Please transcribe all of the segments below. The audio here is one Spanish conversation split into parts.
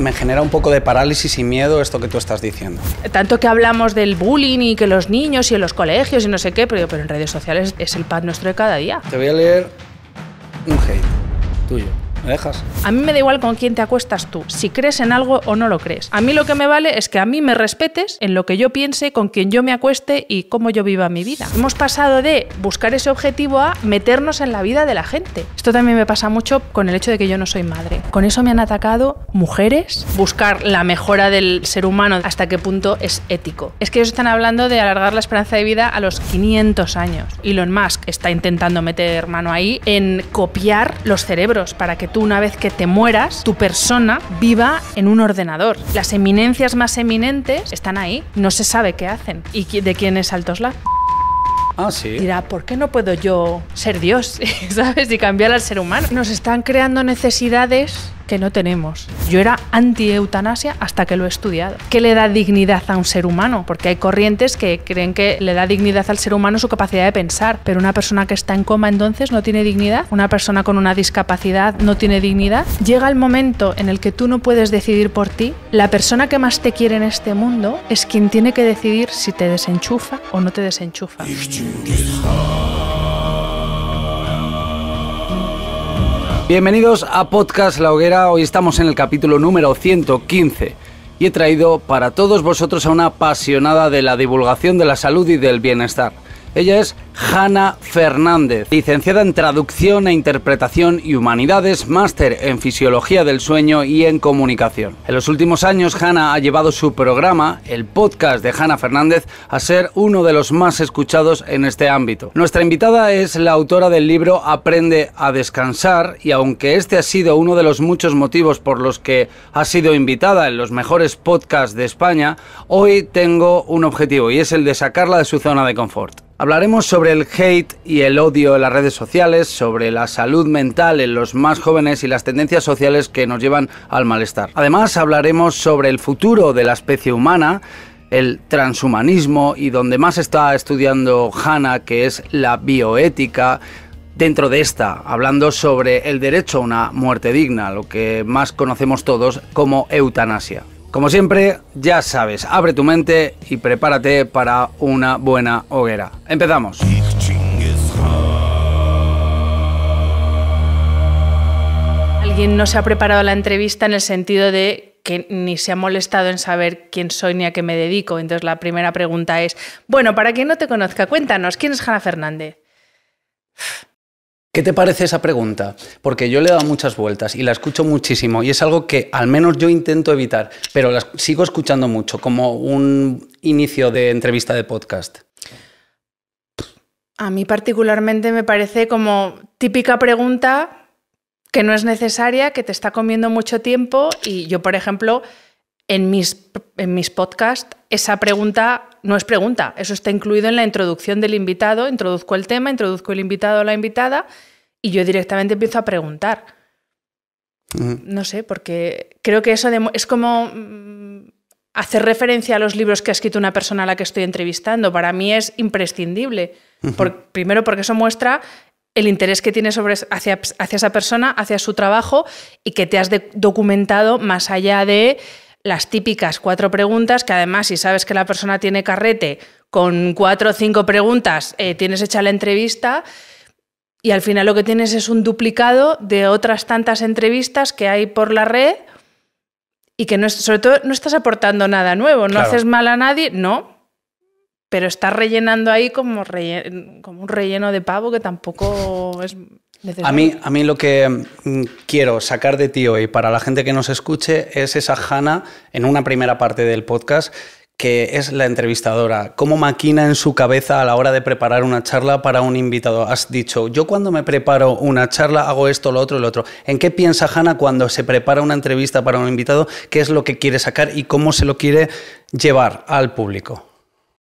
me genera un poco de parálisis y miedo esto que tú estás diciendo. Tanto que hablamos del bullying y que los niños y en los colegios y no sé qué, pero, pero en redes sociales es el pad nuestro de cada día. Te voy a leer un hate tuyo. A mí me da igual con quién te acuestas tú, si crees en algo o no lo crees. A mí lo que me vale es que a mí me respetes en lo que yo piense, con quién yo me acueste y cómo yo viva mi vida. Hemos pasado de buscar ese objetivo a meternos en la vida de la gente. Esto también me pasa mucho con el hecho de que yo no soy madre. Con eso me han atacado mujeres. Buscar la mejora del ser humano hasta qué punto es ético. Es que ellos están hablando de alargar la esperanza de vida a los 500 años. Elon Musk está intentando meter mano ahí en copiar los cerebros para que tú una vez que te mueras, tu persona viva en un ordenador. Las eminencias más eminentes están ahí, no se sabe qué hacen y de quién es Altosla. Ah, sí. Dirá, ¿por qué no puedo yo ser Dios, ¿sabes? Y cambiar al ser humano. Nos están creando necesidades que no tenemos. Yo era anti-eutanasia hasta que lo he estudiado. ¿Qué le da dignidad a un ser humano? Porque hay corrientes que creen que le da dignidad al ser humano su capacidad de pensar, pero una persona que está en coma entonces no tiene dignidad, una persona con una discapacidad no tiene dignidad. Llega el momento en el que tú no puedes decidir por ti. La persona que más te quiere en este mundo es quien tiene que decidir si te desenchufa o no te desenchufa. Bienvenidos a Podcast La Hoguera, hoy estamos en el capítulo número 115 y he traído para todos vosotros a una apasionada de la divulgación de la salud y del bienestar. Ella es Hanna Fernández, licenciada en Traducción e Interpretación y Humanidades, máster en Fisiología del Sueño y en Comunicación. En los últimos años, Hanna ha llevado su programa, el podcast de Hanna Fernández, a ser uno de los más escuchados en este ámbito. Nuestra invitada es la autora del libro Aprende a descansar y aunque este ha sido uno de los muchos motivos por los que ha sido invitada en los mejores podcasts de España, hoy tengo un objetivo y es el de sacarla de su zona de confort. Hablaremos el hate y el odio en las redes sociales, sobre la salud mental en los más jóvenes y las tendencias sociales que nos llevan al malestar. Además, hablaremos sobre el futuro de la especie humana, el transhumanismo y donde más está estudiando Hanna que es la bioética. Dentro de esta, hablando sobre el derecho a una muerte digna, lo que más conocemos todos como eutanasia. Como siempre, ya sabes, abre tu mente y prepárate para una buena hoguera. Empezamos. Alguien no se ha preparado la entrevista en el sentido de que ni se ha molestado en saber quién soy ni a qué me dedico. Entonces la primera pregunta es, bueno, para quien no te conozca, cuéntanos, ¿quién es Hanna Fernández? ¿Qué te parece esa pregunta? Porque yo le he dado muchas vueltas y la escucho muchísimo y es algo que al menos yo intento evitar, pero la sigo escuchando mucho como un inicio de entrevista de podcast. A mí particularmente me parece como típica pregunta que no es necesaria, que te está comiendo mucho tiempo y yo, por ejemplo, en mis, en mis podcasts esa pregunta no es pregunta, eso está incluido en la introducción del invitado, introduzco el tema, introduzco el invitado o la invitada y yo directamente empiezo a preguntar. No sé, porque creo que eso es como mm, hacer referencia a los libros que ha escrito una persona a la que estoy entrevistando. Para mí es imprescindible. primero porque eso muestra el interés que tienes sobre, hacia, esa persona, hacia su trabajo y que te has documentado más allá de las típicas cuatro preguntas, que además si sabes que la persona tiene carrete, con cuatro o cinco preguntas eh, tienes hecha la entrevista y al final lo que tienes es un duplicado de otras tantas entrevistas que hay por la red y que no es, sobre todo no estás aportando nada nuevo, no haces mal a nadie, no, pero estás rellenando ahí como, como un relleno de pavo que tampoco es a mí, a mí lo que mm, quiero sacar de ti hoy para la gente que nos escuche es esa Hanna en una primera parte del podcast que es la entrevistadora, cómo maquina en su cabeza a la hora de preparar una charla para un invitado. Has dicho, yo cuando me preparo una charla hago esto, lo otro lo otro. ¿En qué piensa Hanna cuando se prepara una entrevista para un invitado? ¿Qué es lo que quiere sacar y cómo se lo quiere llevar al público?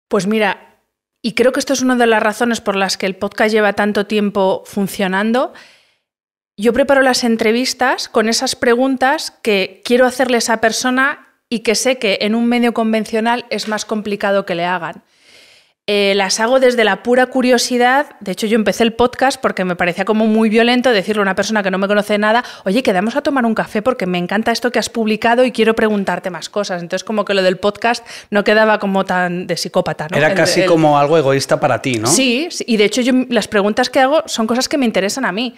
Pues mira, y creo que esto es una de las razones por las que el podcast lleva tanto tiempo funcionando. Yo preparo las entrevistas con esas preguntas que quiero hacerle a esa persona y que sé que en un medio convencional es más complicado que le hagan. Eh, las hago desde la pura curiosidad. De hecho, yo empecé el podcast porque me parecía como muy violento decirle a una persona que no me conoce nada, oye, quedamos a tomar un café porque me encanta esto que has publicado y quiero preguntarte más cosas. Entonces, como que lo del podcast no quedaba como tan de psicópata. ¿no? Era casi como algo egoísta para ti, ¿no? Sí, y de hecho yo las preguntas que hago son cosas que me interesan a mí.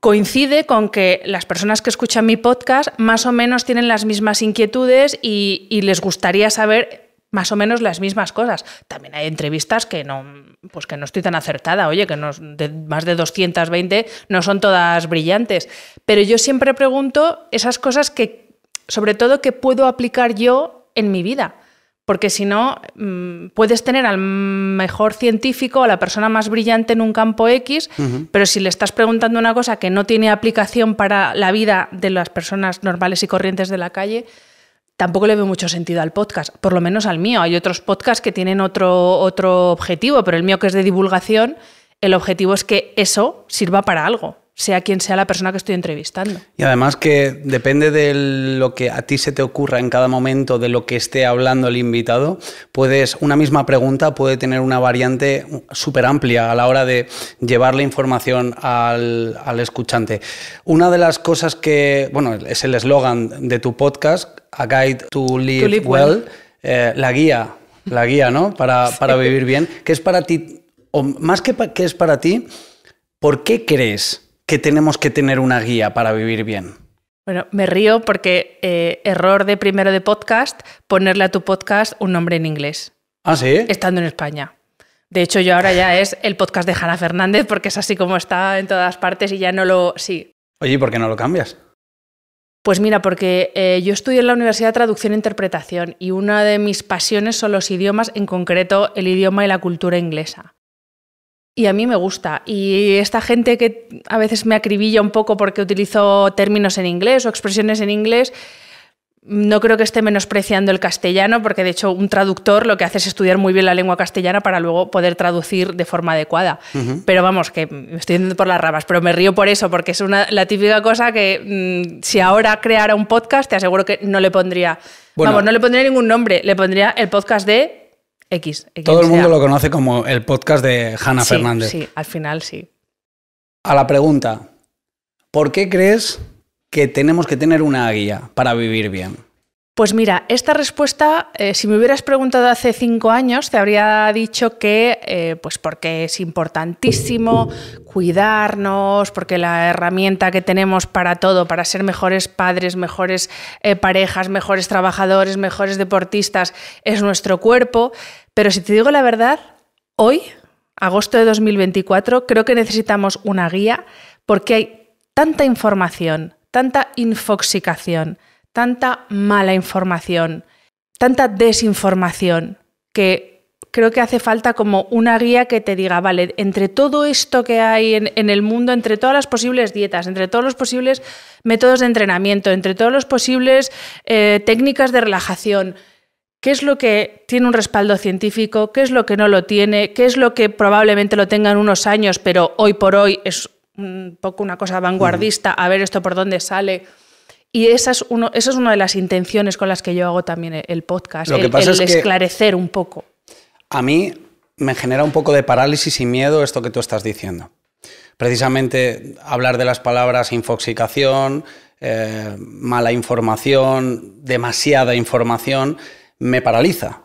Coincide con que las personas que escuchan mi podcast más o menos tienen las mismas inquietudes y les gustaría saber más o menos las mismas cosas. También hay entrevistas que no, pues que no estoy tan acertada, oye, que no, más de 220 no son todas brillantes. Pero yo siempre pregunto esas cosas que, sobre todo, que puedo aplicar yo en mi vida. Porque si no, mm, puedes tener al mejor científico, a la persona más brillante en un campo X, pero si le estás preguntando una cosa que no tiene aplicación para la vida de las personas normales y corrientes de la calle, tampoco le veo mucho sentido al podcast, por lo menos al mío. Hay otros podcasts que tienen otro, otro objetivo, pero el mío que es de divulgación, el objetivo es que eso sirva para algo sea quien sea la persona que estoy entrevistando. Y además que depende de lo que a ti se te ocurra en cada momento, de lo que esté hablando el invitado, puedes, una misma pregunta puede tener una variante súper amplia a la hora de llevar la información al, al, escuchante. Una de las cosas que, bueno, es el eslogan de tu podcast, a Guide to Live, Well, eh, la guía, la guía, ¿no? Para, para vivir bien. ¿Qué es para ti, o más que que es para ti, por qué crees que tenemos que tener una guía para vivir bien? Bueno, me río porque eh, error de primero de podcast, ponerle a tu podcast un nombre en inglés. Ah, sí. Estando en España. De hecho, yo ahora ya es el podcast de Jana Fernández porque es así como está en todas partes y ya no lo... Sí. Oye, por qué no lo cambias? Pues mira, porque eh, yo estudio en la Universidad de Traducción e Interpretación y una de mis pasiones son los idiomas, en concreto el idioma y la cultura inglesa. Y a mí me gusta. Y esta gente que a veces me acribilla un poco porque utilizo términos en inglés o expresiones en inglés, no creo que esté menospreciando el castellano, porque de hecho un traductor lo que hace es estudiar muy bien la lengua castellana para luego poder traducir de forma adecuada. Pero vamos, que me estoy yendo por las ramas, pero me río por eso, porque es una, la típica cosa que mm, si ahora creara un podcast, te aseguro que no le pondría, bueno, vamos, no le pondría ningún nombre, le pondría el podcast de X. todo el mundo lo conoce como el podcast de Hanna Fernández. Sí, al final sí. A la pregunta, ¿por qué crees que tenemos que tener una guía para vivir bien? Pues mira, esta respuesta, eh, si me hubieras preguntado hace cinco años, te habría dicho que, eh, pues porque es importantísimo cuidarnos, porque la herramienta que tenemos para todo, para ser mejores padres, mejores eh, parejas, mejores trabajadores, mejores deportistas, es nuestro cuerpo. Pero si te digo la verdad, hoy, agosto de 2024, creo que necesitamos una guía porque hay tanta información tanta infoxicación, tanta mala información, tanta desinformación, que creo que hace falta como una guía que te diga, vale, entre todo esto que hay en, el mundo, entre todas las posibles dietas, entre todos los posibles métodos de entrenamiento, entre todas las posibles eh, técnicas de relajación, ¿Qué es lo que tiene un respaldo científico? ¿Qué es lo que no lo tiene? ¿Qué es lo que probablemente lo tenga en unos años, pero hoy por hoy es un mm, poco una cosa vanguardista, a ver esto por dónde sale. Y esa es, uno, esa es una de las intenciones con las que yo hago también e-, el podcast, el, esclarecer un poco. A mí me genera un poco de parálisis y miedo esto que tú estás diciendo. Precisamente hablar de las palabras infoxicación, eh, mala información, demasiada información, me paraliza.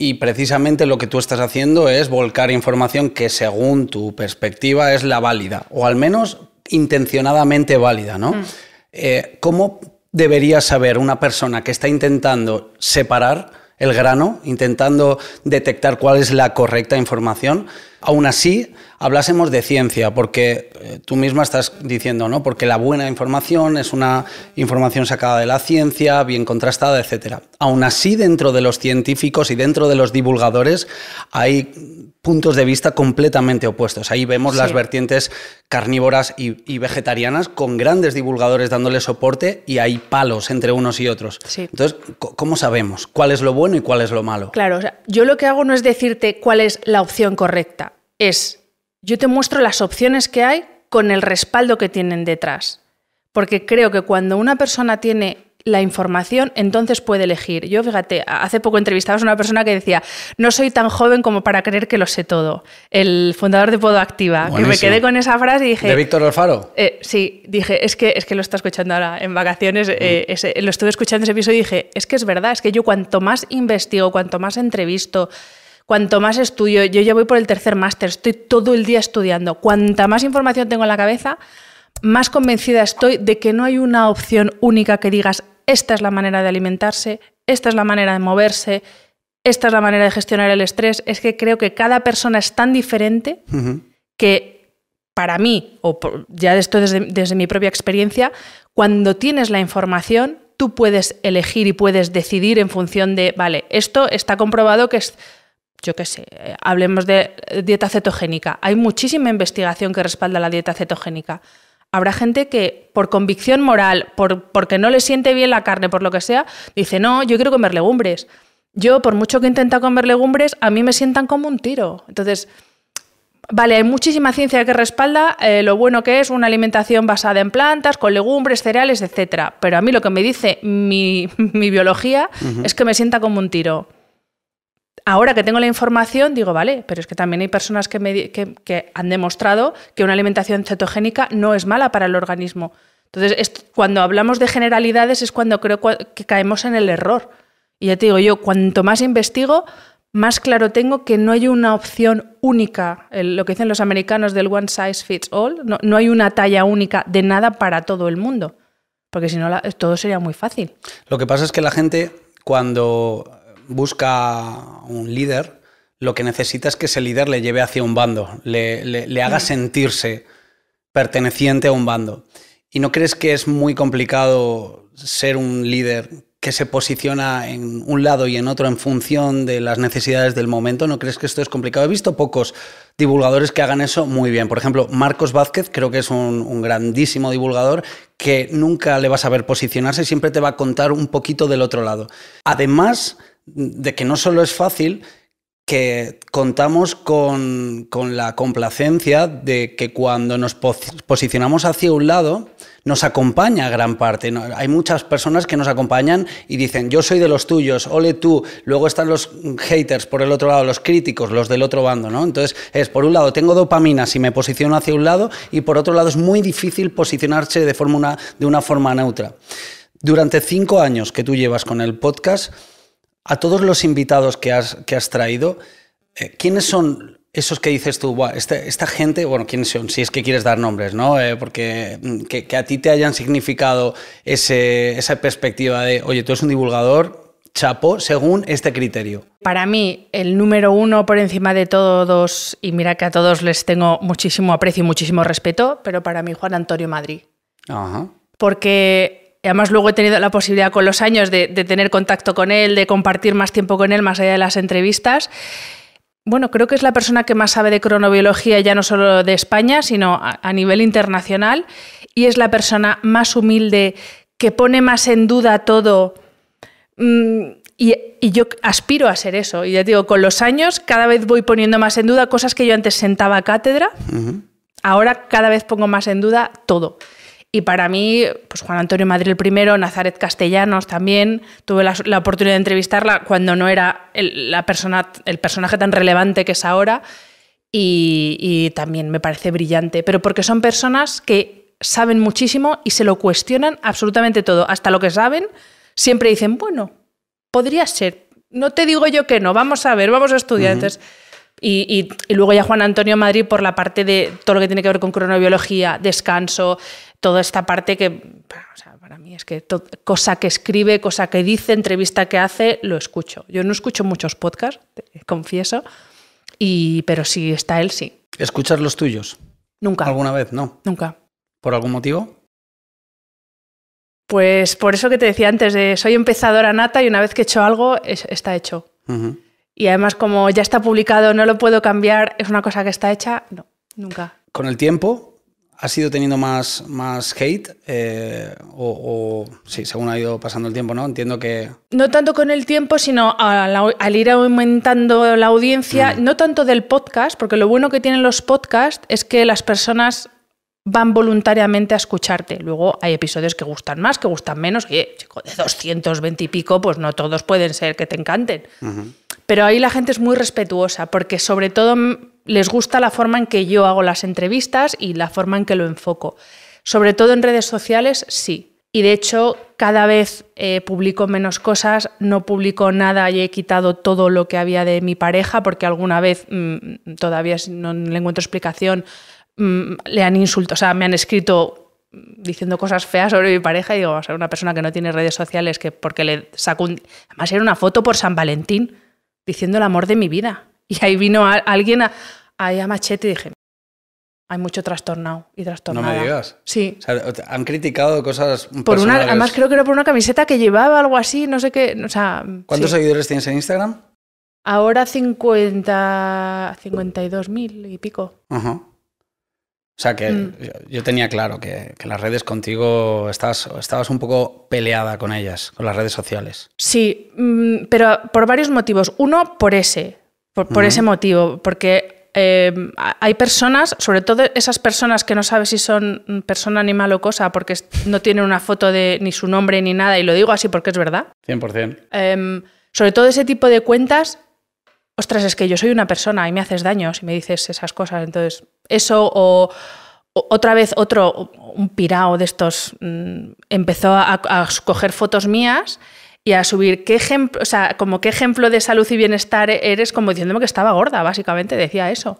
Y precisamente lo que tú estás haciendo es volcar información que según tu perspectiva es la válida, o al menos intencionadamente válida, ¿no? Mm. Eh, ¿Cómo debería saber una persona que está intentando separar el grano, intentando detectar cuál es la correcta información? aún así hablásemos de ciencia, porque eh, tú misma estás diciendo, ¿no? Porque la buena información es una información sacada de la ciencia, bien contrastada, etc. Aún así, dentro de los científicos y dentro de los divulgadores hay puntos de vista completamente opuestos. Ahí vemos las vertientes carnívoras y, vegetarianas con grandes divulgadores dándole soporte y hay palos entre unos y otros. Entonces, ¿cómo sabemos cuál es lo bueno y cuál es lo malo? Claro, yo lo que hago no es decirte cuál es la opción correcta es, yo te muestro las opciones que hay con el respaldo que tienen detrás. Porque creo que cuando una persona tiene la información, entonces puede elegir. Yo, fíjate, hace poco entrevistabas a una persona que decía, no soy tan joven como para creer que lo sé todo. El fundador de Podo Activa, que me quedé con esa frase y dije... ¿De Víctor Alfaro? Eh, sí, dije, es que, es que lo está escuchando ahora en vacaciones, mm. eh, lo estuve escuchando ese episodio y dije, es que es verdad, es que yo cuanto más investigo, cuanto más entrevisto, Cuanto más estudio, yo ya voy por el tercer máster, estoy todo el día estudiando. Cuanta más información tengo en la cabeza, más convencida estoy de que no hay una opción única que digas, esta es la manera de alimentarse, esta es la manera de moverse, esta es la manera de gestionar el estrés. Es que creo que cada persona es tan diferente que para mí, o ya esto desde mi propia experiencia, cuando tienes la información, tú puedes elegir y puedes decidir en función de, vale, esto está comprobado que es yo qué sé, eh, hablemos de eh, dieta cetogénica. Hay muchísima investigación que respalda la dieta cetogénica. Habrá gente que por convicción moral, por, porque no le siente bien la carne, por lo que sea, dice, no, yo quiero comer legumbres. Yo, por mucho que intenta comer legumbres, a mí me sientan como un tiro. Entonces, vale, hay muchísima ciencia que respalda eh, lo bueno que es una alimentación basada en plantas, con legumbres, cereales, etc. Pero a mí lo que me dice mi, biología es que me sienta como un tiro. Ahora que tengo la información, digo, vale, pero es que también hay personas que, me, han demostrado que una alimentación cetogénica no es mala para el organismo. Entonces, cuando hablamos de generalidades es cuando creo que caemos en el error. Y ya te digo yo, cuanto más investigo, más claro tengo que no hay una opción única, lo que dicen los americanos del one size fits all, no, hay una talla única de nada para todo el mundo, porque si no, todo sería muy fácil. Lo que pasa es que la gente cuando busca un líder, lo que necesita es que ese líder le lleve hacia un bando, le, haga mm. sentirse perteneciente a un bando. ¿Y no crees que es muy complicado ser un líder que se posiciona en un lado y en otro en función de las necesidades del momento? ¿No crees que esto es complicado? He visto pocos divulgadores que hagan eso muy bien. Por ejemplo, Marcos Vázquez creo que es un, grandísimo divulgador que nunca le vas a ver posicionarse, siempre te va a contar un poquito del otro lado. Además, de que no solo es fácil, que contamos con, la complacencia de que cuando nos posicionamos hacia un lado, nos acompaña gran parte. Hay muchas personas que nos acompañan y dicen, yo soy de los tuyos, ole tú. Luego están los haters por el otro lado, los críticos, los del otro bando. ¿no? Entonces, es, por un lado, tengo dopamina si me posiciono hacia un lado y por otro lado, es muy difícil posicionarse de, forma de una forma neutra. Durante cinco años que tú llevas con el podcast, a todos los invitados que has, que has traído, eh, ¿quiénes son esos que dices tú, esta, esta, gente, bueno, ¿quiénes son? Si es que quieres dar nombres, ¿no? Eh, porque mm, que, a ti te hayan significado ese, esa perspectiva de, oye, tú eres un divulgador, chapo, según este criterio. Para mí, el número uno por encima de todos, y mira que a todos les tengo muchísimo aprecio y muchísimo respeto, pero para mí Juan Antonio Madrid. Ajá. Porque además luego he tenido la posibilidad con los años de, tener contacto con él, de compartir más tiempo con él, más allá de las entrevistas. Bueno, creo que es la persona que más sabe de cronobiología, ya no solo de España, sino a, nivel internacional, y es la persona más humilde que pone más en duda todo. Mm, y, yo aspiro a ser eso. Y ya digo, con los años cada vez voy poniendo más en duda cosas que yo antes sentaba cátedra. Ahora cada vez pongo más en duda todo. Y para mí, pues Juan Antonio Madrid el primero, Nazaret Castellanos también, tuve la, oportunidad de entrevistarla cuando no era el, la persona, el personaje tan relevante que es ahora. Y, también me parece brillante, pero porque son personas que saben muchísimo y se lo cuestionan absolutamente todo, hasta lo que saben, siempre dicen, bueno, podría ser, no te digo yo que no, vamos a ver, vamos a estudiar. Entonces, y, luego ya Juan Antonio Madrid por la parte de todo lo que tiene que ver con cronobiología, descanso, toda esta parte que para mí es que cosa que escribe, cosa que dice, entrevista que hace, lo escucho. Yo no escucho muchos podcasts, confieso, y, pero si está él, sí. ¿Escuchas los tuyos? Nunca. ¿Alguna vez? No. Nunca. ¿Por algún motivo? Pues por eso que te decía antes, de soy empezadora nata y una vez que he hecho algo, está hecho. Y además, como ya está publicado, no lo puedo cambiar, es una cosa que está hecha, no, nunca. Con el tiempo, ¿has ido teniendo más, más hate? Eh, o, sí, según ha ido pasando el tiempo, ¿no? Entiendo que... No tanto con el tiempo, sino al, ir aumentando la audiencia, mm. no tanto del podcast, porque lo bueno que tienen los podcasts es que las personas van voluntariamente a escucharte. Luego hay episodios que gustan más, que gustan menos. Oye, chico, de 220 y pico, pues no todos pueden ser que te encanten. Pero ahí la gente es muy respetuosa porque sobre todo les gusta la forma en que yo hago las entrevistas y la forma en que lo enfoco. Sobre todo en redes sociales, sí. Y de hecho, cada vez eh, publico menos cosas, no publico nada y he quitado todo lo que había de mi pareja porque alguna vez, mm, todavía no le encuentro explicación, mm, le han insultado, o sea, me han escrito diciendo cosas feas sobre mi pareja y digo, sea, una persona que no tiene redes sociales, que porque le sacó un... Además era una foto por San Valentín diciendo el amor de mi vida. Y ahí vino alguien a, ahí a machete y dije, hay mucho trastornado y trastornado. No me digas. Sí. han criticado cosas. Por además, creo que era por una camiseta que llevaba, algo así, no sé qué. O sea, ¿Cuántos seguidores tienes en Instagram? Ahora 50, 52 mil y pico. Ajá. O sea que mm. yo, tenía claro que, las redes contigo estabas, estabas un poco peleada con ellas, con las redes sociales. Sí, mm, pero por varios motivos. Uno, por ese, por, ese motivo, porque eh, hay personas, sobre todo esas personas que no sabes si son persona, animal o cosa, porque no tienen una foto de ni su nombre ni nada, y lo digo así porque es verdad. 100%. Eh, em, sobre todo ese tipo de cuentas ostras, es que yo soy una persona y me haces daño si me dices esas cosas. Entonces, eso o, otra vez otro, un pirao de estos, mm, empezó a, coger fotos mías y a subir qué ejemplo, o sea, como qué ejemplo de salud y bienestar eres, como diciéndome que estaba gorda, básicamente, decía eso.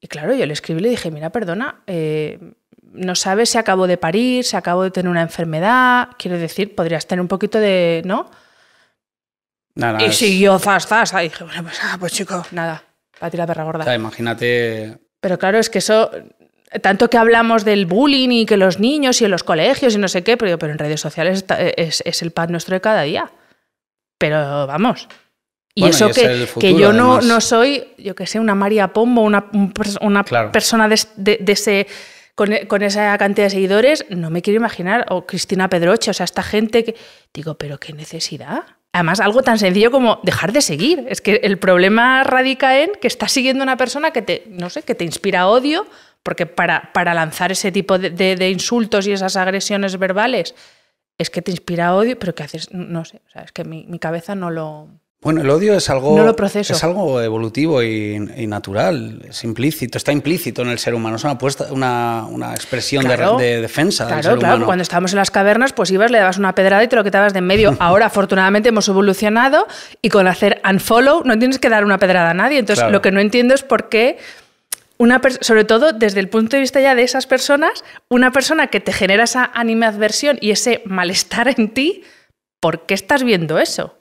Y claro, yo le escribí y le dije, mira, perdona, eh, no sabes si acabo de parir, si acabo de tener una enfermedad, quiero decir, podrías tener un poquito de, ¿no? y siguió zas, zas. dije, bueno, pues, ah, pues chico, nada. Para ti la perra gorda. imagínate. Pero claro, es que eso. Tanto que hablamos del bullying y que los niños y en los colegios y no sé qué, pero, pero en redes sociales eh, es, es, el pan nuestro de cada día. Pero vamos. Y eso que, que, yo no, no, soy, yo que sé, una María Pombo, una, persona ese. Con, con, esa cantidad de seguidores, no me quiero imaginar, o Cristina Pedroche, o sea, esta gente que. Digo, pero qué necesidad. Además, algo tan sencillo como dejar de seguir. Es que el problema radica en que estás siguiendo a una persona que te, no sé, que te inspira odio, porque para, para lanzar ese tipo de, de, insultos y esas agresiones verbales, es que te inspira odio, pero ¿qué haces? No sé, o sea, es que mi cabeza no lo... Bueno, el odio es algo, es algo evolutivo y, natural, es implícito, está implícito en el ser humano, es una, puesta, una, expresión de, de, defensa. Claro, claro, cuando estábamos en las cavernas, pues ibas, le dabas una pedrada y te lo quitabas de en medio. Ahora, afortunadamente, hemos evolucionado y con hacer unfollow no tienes que dar una pedrada a nadie. Entonces, lo que no entiendo es por qué una sobre todo desde el punto de vista ya de esas personas, una persona que te genera esa animadversión y ese malestar en ti, ¿por qué estás viendo eso?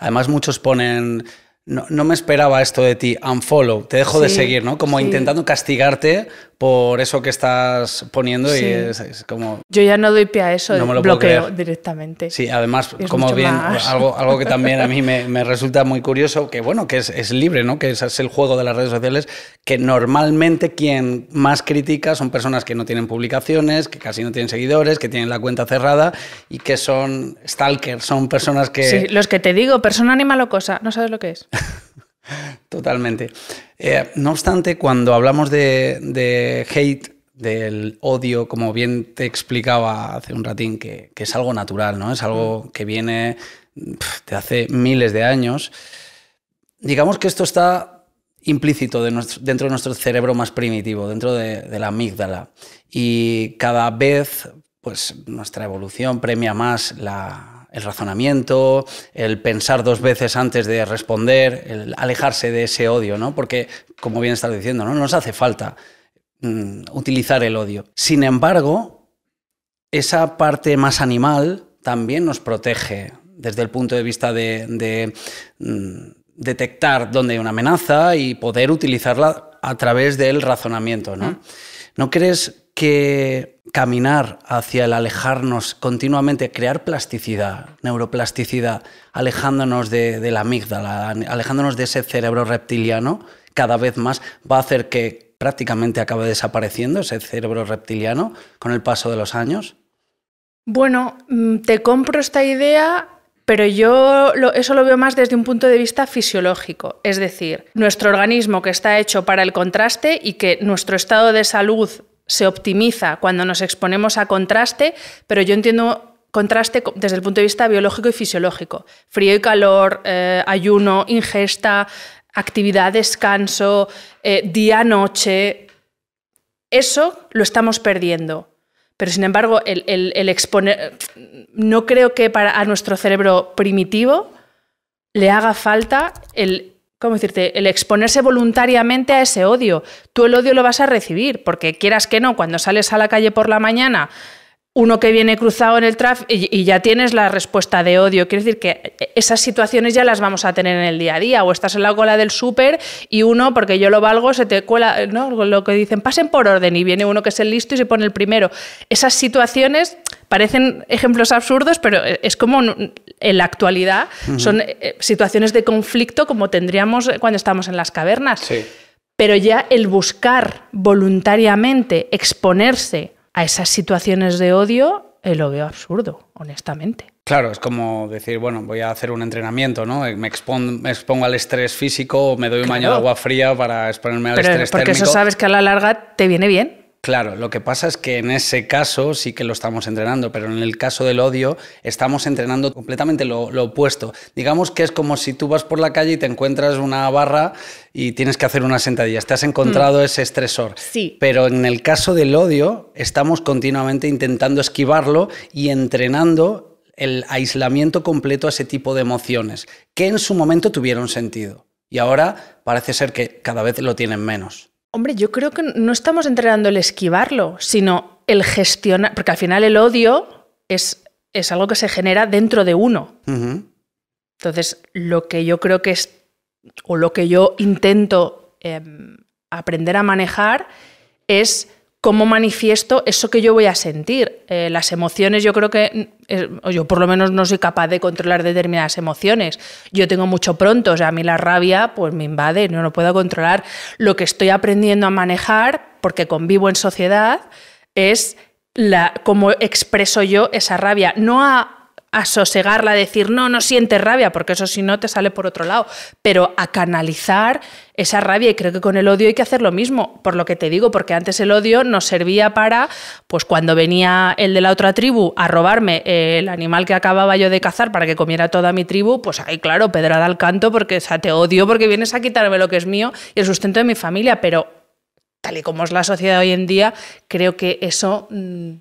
Además, muchos ponen no, me esperaba esto de ti, unfollow, te dejo de seguir, ¿no? Como intentando castigarte por eso que estás poniendo y es, como... Yo ya no doy pie a eso, lo bloqueo directamente. Sí, además, como bien, algo, algo que también a mí me, resulta muy curioso, que bueno, que es, libre, ¿no? Que es el juego de las redes sociales, que normalmente quien más critica son personas que no tienen publicaciones, que casi no tienen seguidores, que tienen la cuenta cerrada y que son stalkers, son personas que... Sí, los que te digo, persona animal o cosa, no sabes lo que es. Totalmente. Eh, no obstante, cuando hablamos de, hate, del odio, como bien te explicaba hace un ratín, que, es algo natural, ¿no? Es algo mm. que viene de hace miles de años. Digamos que esto está implícito dentro de nuestro cerebro más primitivo, dentro de, de, la amígdala. Y cada vez, pues nuestra evolución premia más la, el razonamiento, el pensar dos veces antes de responder, el alejarse de ese odio, ¿no? Porque, como bien estás diciendo, no nos hace falta mm, utilizar el odio. Sin embargo, esa parte más animal también nos protege desde el punto de vista de, mm, detectar dónde hay una amenaza y poder utilizarla a través del razonamiento, ¿no? Mm. ¿No crees que caminar hacia el alejarnos continuamente, crear plasticidad, neuroplasticidad, alejándonos de, la amígdala, alejándonos de ese cerebro reptiliano, cada vez más va a hacer que prácticamente acabe desapareciendo ese cerebro reptiliano con el paso de los años? Bueno, mm, te compro esta idea, pero yo eso lo veo más desde un punto de vista fisiológico, es decir, nuestro organismo que está hecho para el contraste y que nuestro estado de salud se optimiza cuando nos exponemos a contraste, pero yo entiendo contraste desde el punto de vista biológico y fisiológico. Frío y calor, eh, ayuno, ingesta, actividad, descanso, eh, día-noche. Eso lo estamos perdiendo. Pero sin embargo, el, exponer. No creo que para a nuestro cerebro primitivo le haga falta el ¿cómo decirte? El exponerse voluntariamente a ese odio. Tú el odio lo vas a recibir, porque quieras que no, cuando sales a la calle por la mañana, uno que viene cruzado en el tráfico y, ya tienes la respuesta de odio. Quiere decir que eh, esas situaciones ya las vamos a tener en el día a día. O estás en la cola del súper y uno, porque yo lo valgo, se te cuela, ¿no? Lo que dicen, pasen por orden y viene uno que es el listo y se pone el primero. Esas situaciones Parecen ejemplos absurdos, pero eh, es como en la actualidad son eh, eh, situaciones de conflicto como tendríamos cuando estamos en las cavernas. Pero ya el buscar voluntariamente exponerse a esas situaciones de odio lo veo absurdo, honestamente. Claro, es como decir, bueno, voy a hacer un entrenamiento, ¿no? Me, expongo al estrés físico, me doy un baño de agua fría para exponerme al estrés Pero Porque eso sabes que a la larga te viene bien. Claro, lo que pasa es que en ese caso sí que lo estamos entrenando, pero en el caso del odio estamos entrenando completamente lo, opuesto. Digamos que es como si tú vas por la calle y te encuentras una barra y tienes que hacer una sentadilla. Te has mm. encontrado ese estresor. Sí. Pero en el caso del odio estamos continuamente intentando esquivarlo y entrenando el aislamiento completo a ese tipo de emociones, que en su momento tuvieron sentido. Y ahora parece ser que cada vez lo tienen menos. Hombre, yo creo que no estamos entrenando el esquivarlo, sino el gestionar, porque al final el odio es, es algo que se genera dentro de uno. Entonces, lo que yo creo que es, o lo que yo intento em, aprender a manejar es cómo manifiesto eso que yo voy a sentir. Eh, las emociones, yo creo que, mm, eh, yo por lo menos no soy capaz de controlar determinadas emociones. Yo tengo mucho pronto, o sea, a mí la rabia pues me invade, no lo puedo controlar. Lo que estoy aprendiendo a manejar, porque convivo en sociedad, es la, cómo expreso yo esa rabia, no a a sosegarla, a decir, no, no sientes rabia, porque eso si no te sale por otro lado, pero a canalizar esa rabia y creo que con el odio hay que hacer lo mismo, por lo que te digo, porque antes el odio nos servía para, pues cuando venía el de la otra tribu a robarme eh, el animal que acababa yo de cazar para que comiera toda mi tribu, pues ahí claro, pedrada al canto, porque te odio porque vienes a quitarme lo que es mío y el sustento de mi familia, pero tal y como es la sociedad hoy en día, creo que eso... Mm,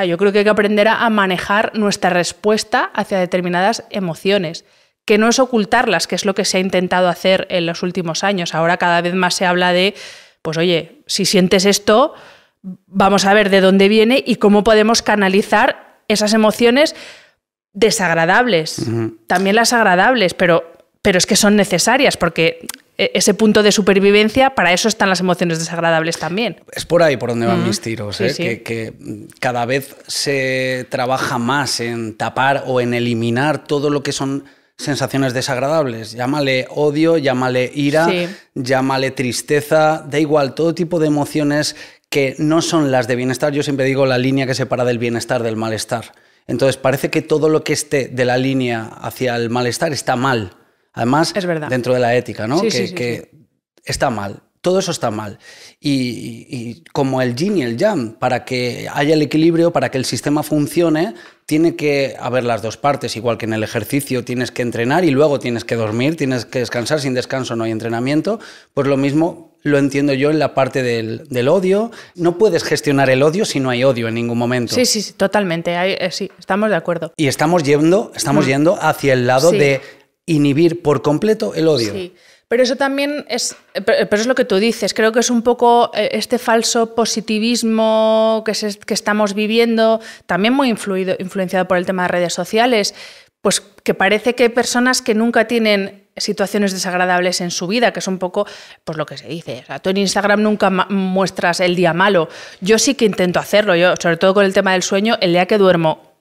yo creo que hay que aprender a manejar nuestra respuesta hacia determinadas emociones, que no es ocultarlas, que es lo que se ha intentado hacer en los últimos años. Ahora cada vez más se habla de, pues oye, si sientes esto, vamos a ver de dónde viene y cómo podemos canalizar esas emociones desagradables, también las agradables, pero, pero es que son necesarias porque e-, ese punto de supervivencia, para eso están las emociones desagradables también. Es por ahí por donde van mis tiros, ¿eh? Que, cada vez se trabaja más en tapar o en eliminar todo lo que son sensaciones desagradables. Llámale odio, llámale ira, llámale tristeza, da igual, todo tipo de emociones que no son las de bienestar. Yo siempre digo la línea que separa del bienestar del malestar. Entonces parece que todo lo que esté de la línea hacia el malestar está mal Además, dentro de la ética, ¿no? que, está mal. Todo eso está mal. Y, como el yin y el jam, para que haya el equilibrio, para que el sistema funcione, tiene que haber las dos partes, igual que en el ejercicio tienes que entrenar y luego tienes que dormir, tienes que descansar, sin descanso no hay entrenamiento, pues lo mismo lo entiendo yo en la parte del, odio. No puedes gestionar el odio si no hay odio en ningún momento. Sí, sí, totalmente. Eh, sí, estamos de acuerdo. Y estamos yendo, estamos mm. yendo hacia el lado de inhibir por completo el odio. Sí. Pero eso también es, pero es lo que tú dices, creo que es un poco eh, este falso positivismo que, que estamos viviendo, también muy influenciado por el tema de redes sociales, pues que parece que hay personas que nunca tienen situaciones desagradables en su vida, que es un poco pues lo que se dice. O tú en Instagram nunca muestras el día malo. Yo sí que intento hacerlo, yo sobre todo con el tema del sueño, el día que duermo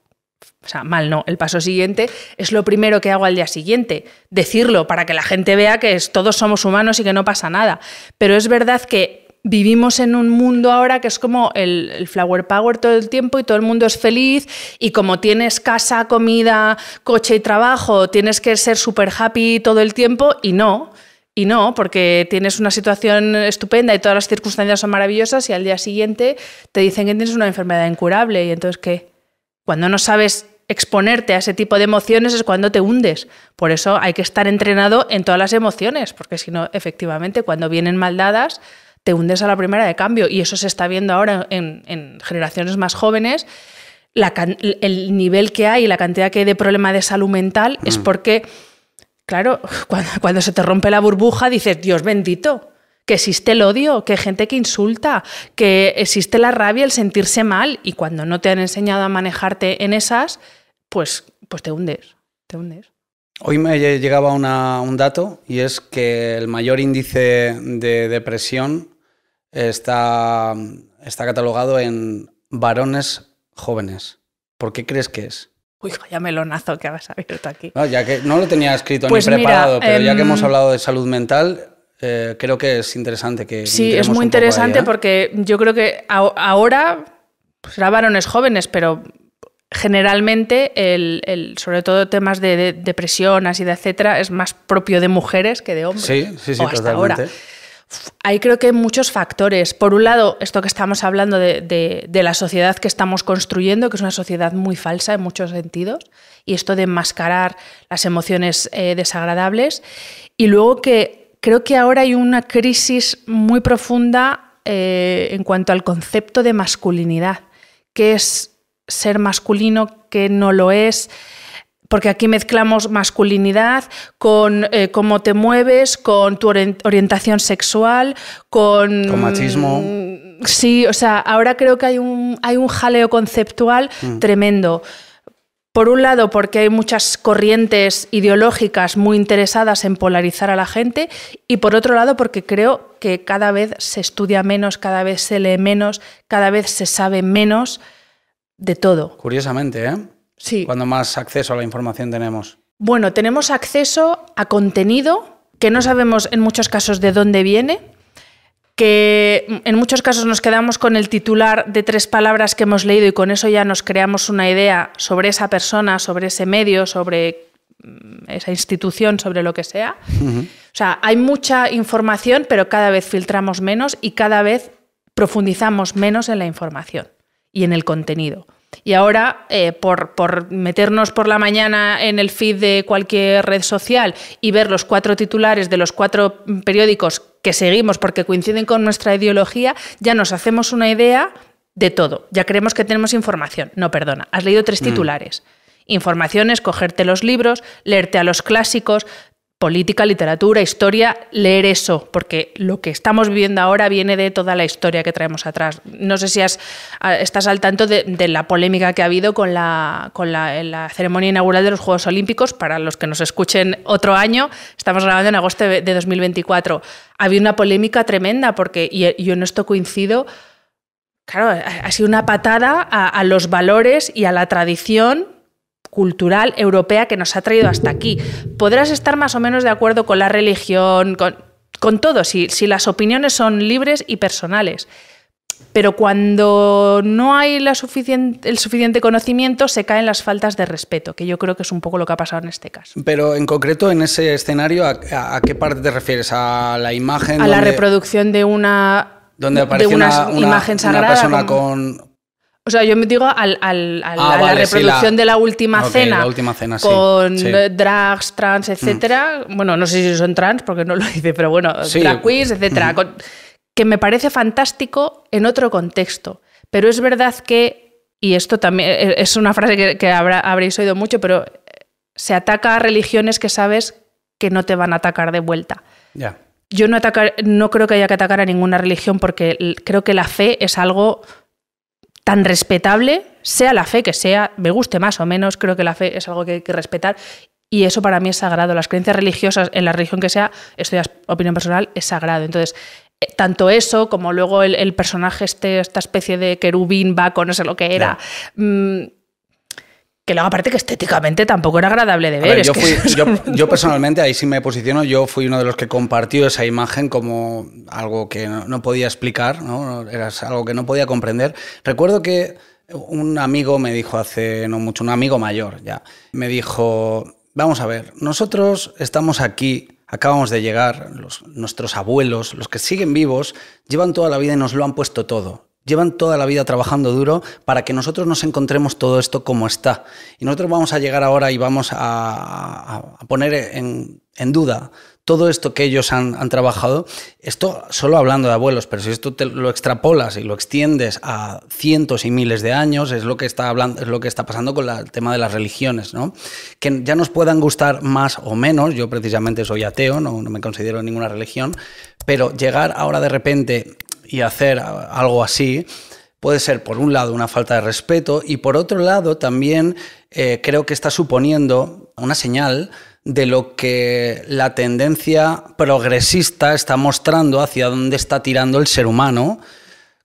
o sea, mal no, el paso siguiente es lo primero que hago al día siguiente, decirlo para que la gente vea que todos somos humanos y que no pasa nada. Pero es verdad que vivimos en un mundo ahora que es como el, el, flower power todo el tiempo y todo el mundo es feliz y como tienes casa, comida, coche y trabajo, tienes que ser súper happy todo el tiempo y no. Y no, porque tienes una situación estupenda y todas las circunstancias son maravillosas y al día siguiente te dicen que tienes una enfermedad incurable y entonces ¿qué? Cuando no sabes exponerte a ese tipo de emociones es cuando te hundes. Por eso hay que estar entrenado en todas las emociones, porque si no, efectivamente, cuando vienen maldadas, te hundes a la primera de cambio. Y eso se está viendo ahora en, generaciones más jóvenes. el nivel que hay y la cantidad que hay de problema de salud mental es mm. porque, claro, cuando, cuando se te rompe la burbuja dices, Dios bendito, que existe el odio, que hay gente que insulta, que existe la rabia, el sentirse mal, y cuando no te han enseñado a manejarte en esas, pues, pues te hundes, te hundes. Hoy me llegaba un dato y es que el mayor índice de depresión está, catalogado en varones jóvenes. ¿Por qué crees que es? Uy, lo melonazo que has abierto aquí. No, ya que no lo tenía escrito ni pues preparado, pero ya que em, hemos hablado de salud mental, eh, creo que es interesante que... Sí, es muy interesante porque yo creo que ahora será pues, varones jóvenes, pero generalmente, el, sobre todo temas de, depresión, así de etcétera, es más propio de mujeres que de hombres. Sí, sí, sí, o hasta Ahora. Ahí creo que hay muchos factores. Por un lado, esto que estamos hablando de, la sociedad que estamos construyendo, que es una sociedad muy falsa en muchos sentidos, y esto de enmascarar las emociones eh, desagradables. Y luego que creo que ahora hay una crisis muy profunda eh, en cuanto al concepto de masculinidad, qué es ser masculino, que no lo es, porque aquí mezclamos masculinidad con eh, cómo te mueves, con tu orientación sexual, con... Con machismo. Sí, o sea, ahora creo que hay un, jaleo conceptual mm. tremendo. Por un lado, porque hay muchas corrientes ideológicas muy interesadas en polarizar a la gente y por otro lado, porque creo que cada vez se estudia menos, cada vez se lee menos, cada vez se sabe menos de todo. Curiosamente, ¿eh? Sí. Cuando más acceso a la información tenemos. Bueno, tenemos acceso a contenido que no sabemos en muchos casos de dónde viene que en muchos casos nos quedamos con el titular de tres palabras que hemos leído y con eso ya nos creamos una idea sobre esa persona, sobre ese medio, sobre mm, esa institución, sobre lo que sea. O sea, hay mucha información, pero cada vez filtramos menos y cada vez profundizamos menos en la información y en el contenido. Y ahora, eh, por, meternos por la mañana en el feed de cualquier red social y ver los cuatro titulares de los cuatro mm, periódicos que seguimos porque coinciden con nuestra ideología, ya nos hacemos una idea de todo. Ya creemos que tenemos información. No, perdona, has leído tres mm. titulares. Información es cogerte los libros, leerte a los clásicos, política, literatura, historia, leer eso, porque lo que estamos viviendo ahora viene de toda la historia que traemos atrás. No sé si has, estás al tanto de, la polémica que ha habido con, la, con la, ceremonia inaugural de los Juegos Olímpicos, para los que nos escuchen otro año, estamos grabando en agosto de 2024. habido una polémica tremenda, porque, y yo en esto coincido, claro, ha sido una patada a, a los valores y a la tradición cultural europea que nos ha traído hasta aquí. Podrás estar más o menos de acuerdo con la religión, con, con todo, si, si las opiniones son libres y personales. Pero cuando no hay la el suficiente conocimiento, se caen las faltas de respeto, que yo creo que es un poco lo que ha pasado en este caso. Pero en concreto, en ese escenario, ¿a, qué parte te refieres? ¿A la imagen? A la reproducción de una. Donde aparece una, imagen sagrada. persona con o sea, yo me digo al, ah, a la reproducción de la última cena. última cena, Con sí, drags, trans, mm. etcétera. Bueno, no sé si son trans porque no lo hice, pero bueno, drag quiz, mm. etcétera. que me parece fantástico en otro contexto. Pero es verdad que, y esto también e, e, es una frase que, habréis oído mucho, pero eh, se ataca a religiones que sabes que no te van a atacar de vuelta. Ya. Yo no, atacar, no creo que haya que atacar a ninguna religión porque creo que la fe es algo tan respetable, sea la fe que sea, me guste más o menos, creo que la fe es algo que hay que respetar y eso para mí es sagrado. Las creencias religiosas, en la religión que sea, esto ya es opinión personal, es sagrado. Entonces, eh, tanto eso como luego el, personaje, este, esta especie de querubín va no sé lo que era que luego aparte que estéticamente tampoco era agradable de ver. yo, personalmente, ahí sí me posiciono, yo fui uno de los que compartió esa imagen como algo que no, podía explicar, era algo que no podía comprender. Recuerdo que un amigo me dijo hace no mucho, un amigo mayor ya, me dijo, vamos a ver, nosotros estamos aquí acabamos de llegar, nuestros abuelos, los que siguen vivos, llevan toda la vida y nos lo han puesto todo llevan toda la vida trabajando duro para que nosotros nos encontremos todo esto como está. Y nosotros vamos a llegar ahora y vamos a, poner en, duda todo esto que ellos han, trabajado. Esto solo hablando de abuelos, pero si esto te lo extrapolas y lo extiendes a cientos y miles de años, es lo que está, hablando, es lo que está pasando con el tema de las religiones, ¿no? Que ya nos puedan gustar más o menos, yo precisamente soy ateo, no, no me considero ninguna religión, pero llegar ahora de repente y hacer algo así puede ser, por un lado, una falta de respeto y, por otro lado, también eh, creo que está suponiendo una señal de lo que la tendencia progresista está mostrando hacia dónde está tirando el ser humano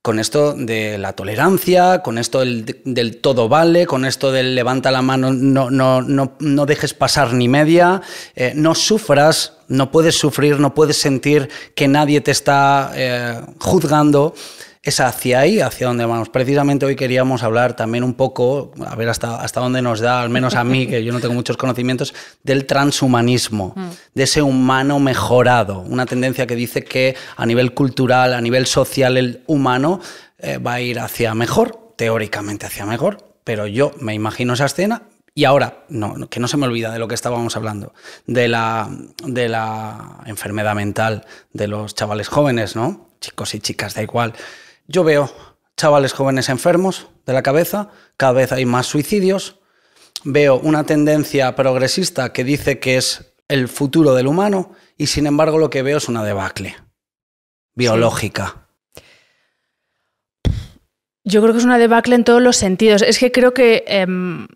con esto de la tolerancia, con esto del, todo vale, con esto del levanta la mano, no, no, no, dejes pasar ni media, eh, no sufras, no puedes sufrir, no puedes sentir que nadie te está eh, juzgando es hacia ahí, hacia dónde vamos. Precisamente hoy queríamos hablar también un poco, a ver hasta, hasta dónde nos da, al menos a mí, que yo no tengo muchos conocimientos, del transhumanismo, mm. de ese humano mejorado, una tendencia que dice que a nivel cultural, a nivel social, el humano eh, va a ir hacia mejor, teóricamente hacia mejor, pero yo me imagino esa escena. Y ahora, no, que no se me olvida de lo que estábamos hablando, de la, de la enfermedad mental de los chavales jóvenes, ¿no? Chicos y chicas, da igual yo veo chavales jóvenes enfermos de la cabeza, cada vez hay más suicidios, veo una tendencia progresista que dice que es el futuro del humano y sin embargo lo que veo es una debacle biológica. Yo creo que es una debacle en todos los sentidos. Es que creo que, em,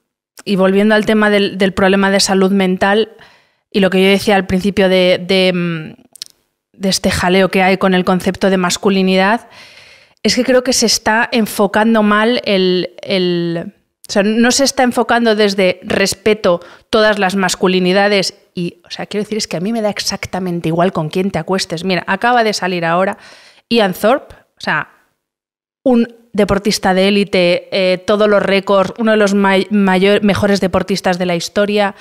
y volviendo al tema del, problema de salud mental y lo que yo decía al principio de em, este jaleo que hay con el concepto de masculinidad, es que creo que se está enfocando mal el, o sea, no se está enfocando desde respeto todas las masculinidades y, o sea, quiero decir, es que a mí me da exactamente igual con quién te acuestes. Mira, acaba de salir ahora Ian Thorpe, o sea, un deportista de élite, eh, todos los récords, uno de los mayor, mejores deportistas de la historia.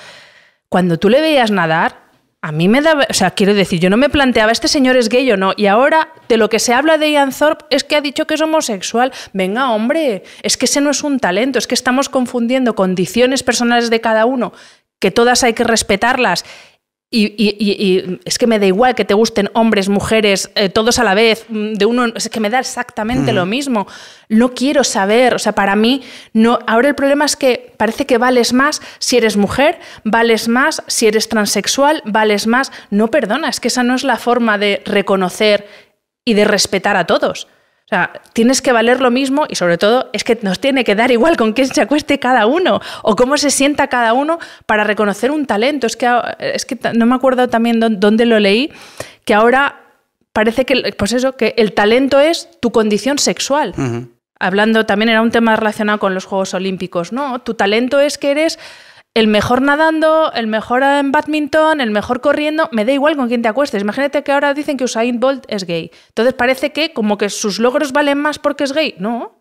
Cuando tú le veías nadar, a mí me da. O sea, quiero decir, yo no me planteaba, este señor es gay o no. Y ahora, de lo que se habla de Ian Thorpe es que ha dicho que es homosexual. Venga, hombre, es que ese no es un talento, es que estamos confundiendo condiciones personales de cada uno, que todas hay que respetarlas y, es que me da igual que te gusten hombres, mujeres, eh, todos a la vez, mm, de uno, es que me da exactamente lo mismo. No quiero saber, o sea, para mí, no. Ahora el problema es que parece que vales más si eres mujer, vales más si eres transexual, vales más. No perdona, es que esa no es la forma de reconocer y de respetar a todos. O sea, tienes que valer lo mismo y sobre todo es que nos tiene que dar igual con quién se acueste cada uno o cómo se sienta cada uno para reconocer un talento. Es que, ah, es que no me acuerdo también dónde lo leí, que ahora parece que, pues eso, que el talento es tu condición sexual. Hablando también era un tema relacionado con los Juegos Olímpicos, ¿no? Tu talento es que eres el mejor nadando, el mejor en badminton, el mejor corriendo, me da igual con quién te acuestes. Imagínate que ahora dicen que Usain Bolt es gay. Entonces parece que como que sus logros valen más porque es gay. No.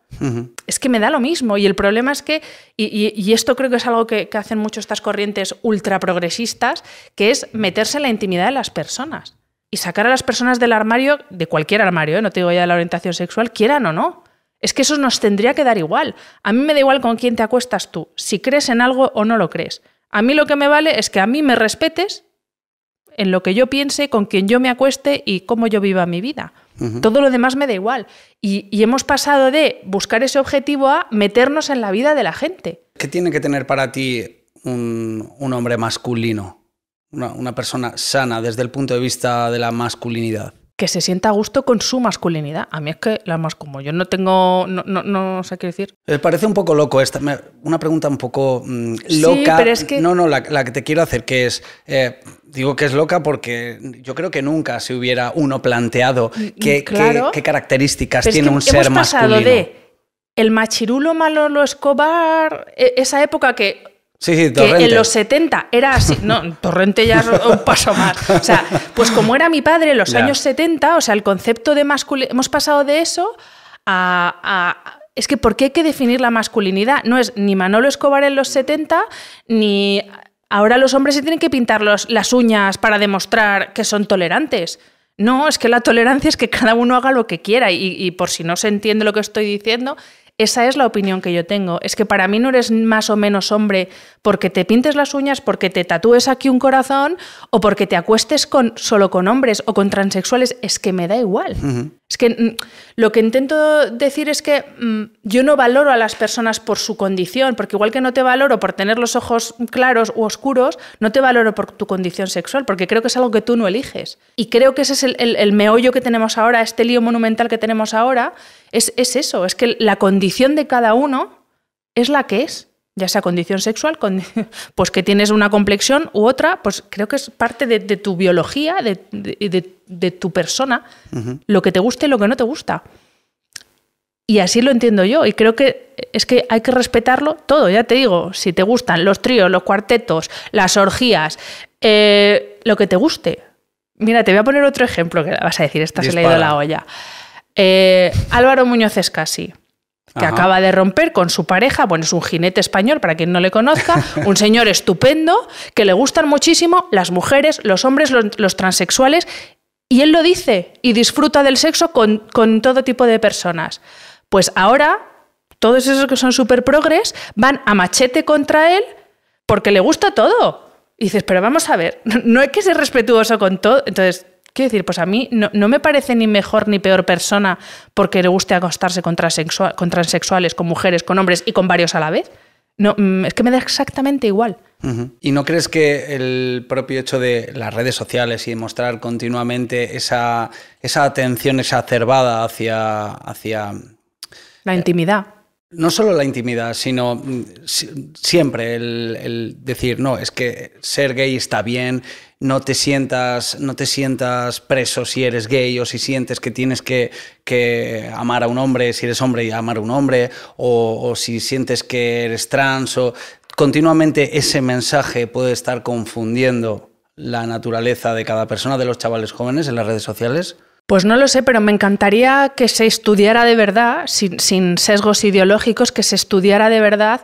Es que me da lo mismo y el problema es que, y, esto creo que es algo que, hacen mucho estas corrientes ultra progresistas, que es meterse en la intimidad de las personas y sacar a las personas del armario, de cualquier armario, ¿eh? no te digo ya de la orientación sexual, quieran o no. Es que eso nos tendría que dar igual. A mí me da igual con quién te acuestas tú, si crees en algo o no lo crees. A mí lo que me vale es que a mí me respetes en lo que yo piense, con quien yo me acueste y cómo yo viva mi vida. Todo lo demás me da igual. Y, hemos pasado de buscar ese objetivo a meternos en la vida de la gente. ¿Qué tiene que tener para ti un, hombre masculino? una persona sana desde el punto de vista de la masculinidad que se sienta a gusto con su masculinidad. A mí es que la más como yo no tengo, no, sé qué decir. Me eh, parece un poco loco esta, una pregunta un poco mm, loca. Sí, pero es que... No, no, la, que te quiero hacer, que es, eh, digo que es loca porque yo creo que nunca se hubiera uno planteado mm, mm, qué, características tiene un ser hemos pasado De el machirulo Malolo Escobar, e, esa época que Sí, sí, Que en los 70 era así. No, Torrente ya es un paso más. O sea, pues como era mi padre en los años 70, o sea, el concepto de masculinidad. Hemos pasado de eso a, es que, ¿por qué hay que definir la masculinidad? No es ni Manolo Escobar en los 70, ni ahora los hombres se tienen que pintar las uñas para demostrar que son tolerantes. No, es que la tolerancia es que cada uno haga lo que quiera y por si no se entiende lo que estoy diciendo, esa es la opinión que yo tengo. Es que para mí no eres más o menos hombre porque te pintes las uñas, porque te tatúes aquí un corazón o porque te acuestes solo con hombres o con transexuales, es que me da igual. Es que mm, lo que intento decir es que mm, yo no valoro a las personas por su condición, porque igual que no te valoro por tener los ojos claros u oscuros, no te valoro por tu condición sexual, porque creo que es algo que tú no eliges. Y creo que ese es el, meollo que tenemos ahora, este lío monumental que tenemos ahora, es eso, es que la condición de cada uno es la que es ya sea condición sexual, pues que tienes una complexión u otra, pues creo que es parte de, tu biología, de, de, tu persona, lo que te guste y lo que no te gusta. Y así lo entiendo yo. Y creo que es que hay que respetarlo todo, ya te digo, si te gustan los tríos, los cuartetos, las orgías, eh, lo que te guste. Mira, te voy a poner otro ejemplo que vas a decir, esta se le ha ido la olla. Eh, Álvaro Muñoz casi que acaba de romper con su pareja, bueno, es un jinete español para quien no le conozca, un señor estupendo, que le gustan muchísimo las mujeres, los hombres, los, transexuales, y él lo dice, y disfruta del sexo con, todo tipo de personas. Pues ahora, todos esos que son super progres van a machete contra él porque le gusta todo. Y dices, pero vamos a ver, no hay que ser respetuoso con todo. Entonces, Quiero decir, pues a mí no, me parece ni mejor ni peor persona porque le guste acostarse con, transexuales, con mujeres, con hombres y con varios a la vez. No, mm, es que me da exactamente igual. ¿Y no crees que el propio hecho de las redes sociales y mostrar continuamente esa, atención exacerbada hacia, hacia... La eh, intimidad. No solo la intimidad, sino mm, siempre el, decir, no, es que ser gay está bien, no te sientas, no te sientas preso si eres gay o si sientes que tienes que, amar a un hombre, si eres hombre y amar a un hombre, o, si sientes que eres trans, o continuamente ese mensaje puede estar confundiendo la naturaleza de cada persona de los chavales jóvenes en las redes sociales? Pues no lo sé, pero me encantaría que se estudiara de verdad, sin, sin sesgos ideológicos, que se estudiara de verdad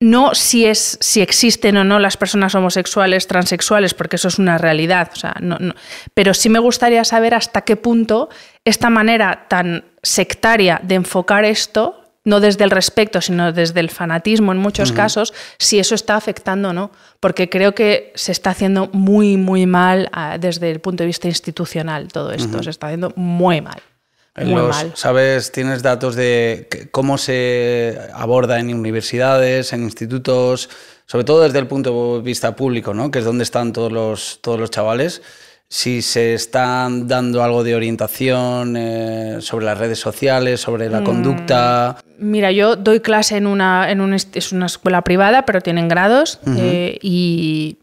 no si, es, si existen o no las personas homosexuales, transexuales, porque eso es una realidad. O sea, no, Pero sí me gustaría saber hasta qué punto esta manera tan sectaria de enfocar esto, no desde el respeto, sino desde el fanatismo en muchos casos, si eso está afectando o no. Porque creo que se está haciendo muy, muy mal ah, desde el punto de vista institucional todo esto. Se está haciendo muy mal. Eh, ¿Sabes? ¿Tienes datos de cómo se aborda en universidades, en institutos, sobre todo desde el punto de vista público, ¿no? que es donde están todos los, todos los chavales? Si se están dando algo de orientación eh, sobre las redes sociales, sobre la mm. conducta. Mira, yo doy clase en una, en es una escuela privada, pero tienen grados eh, y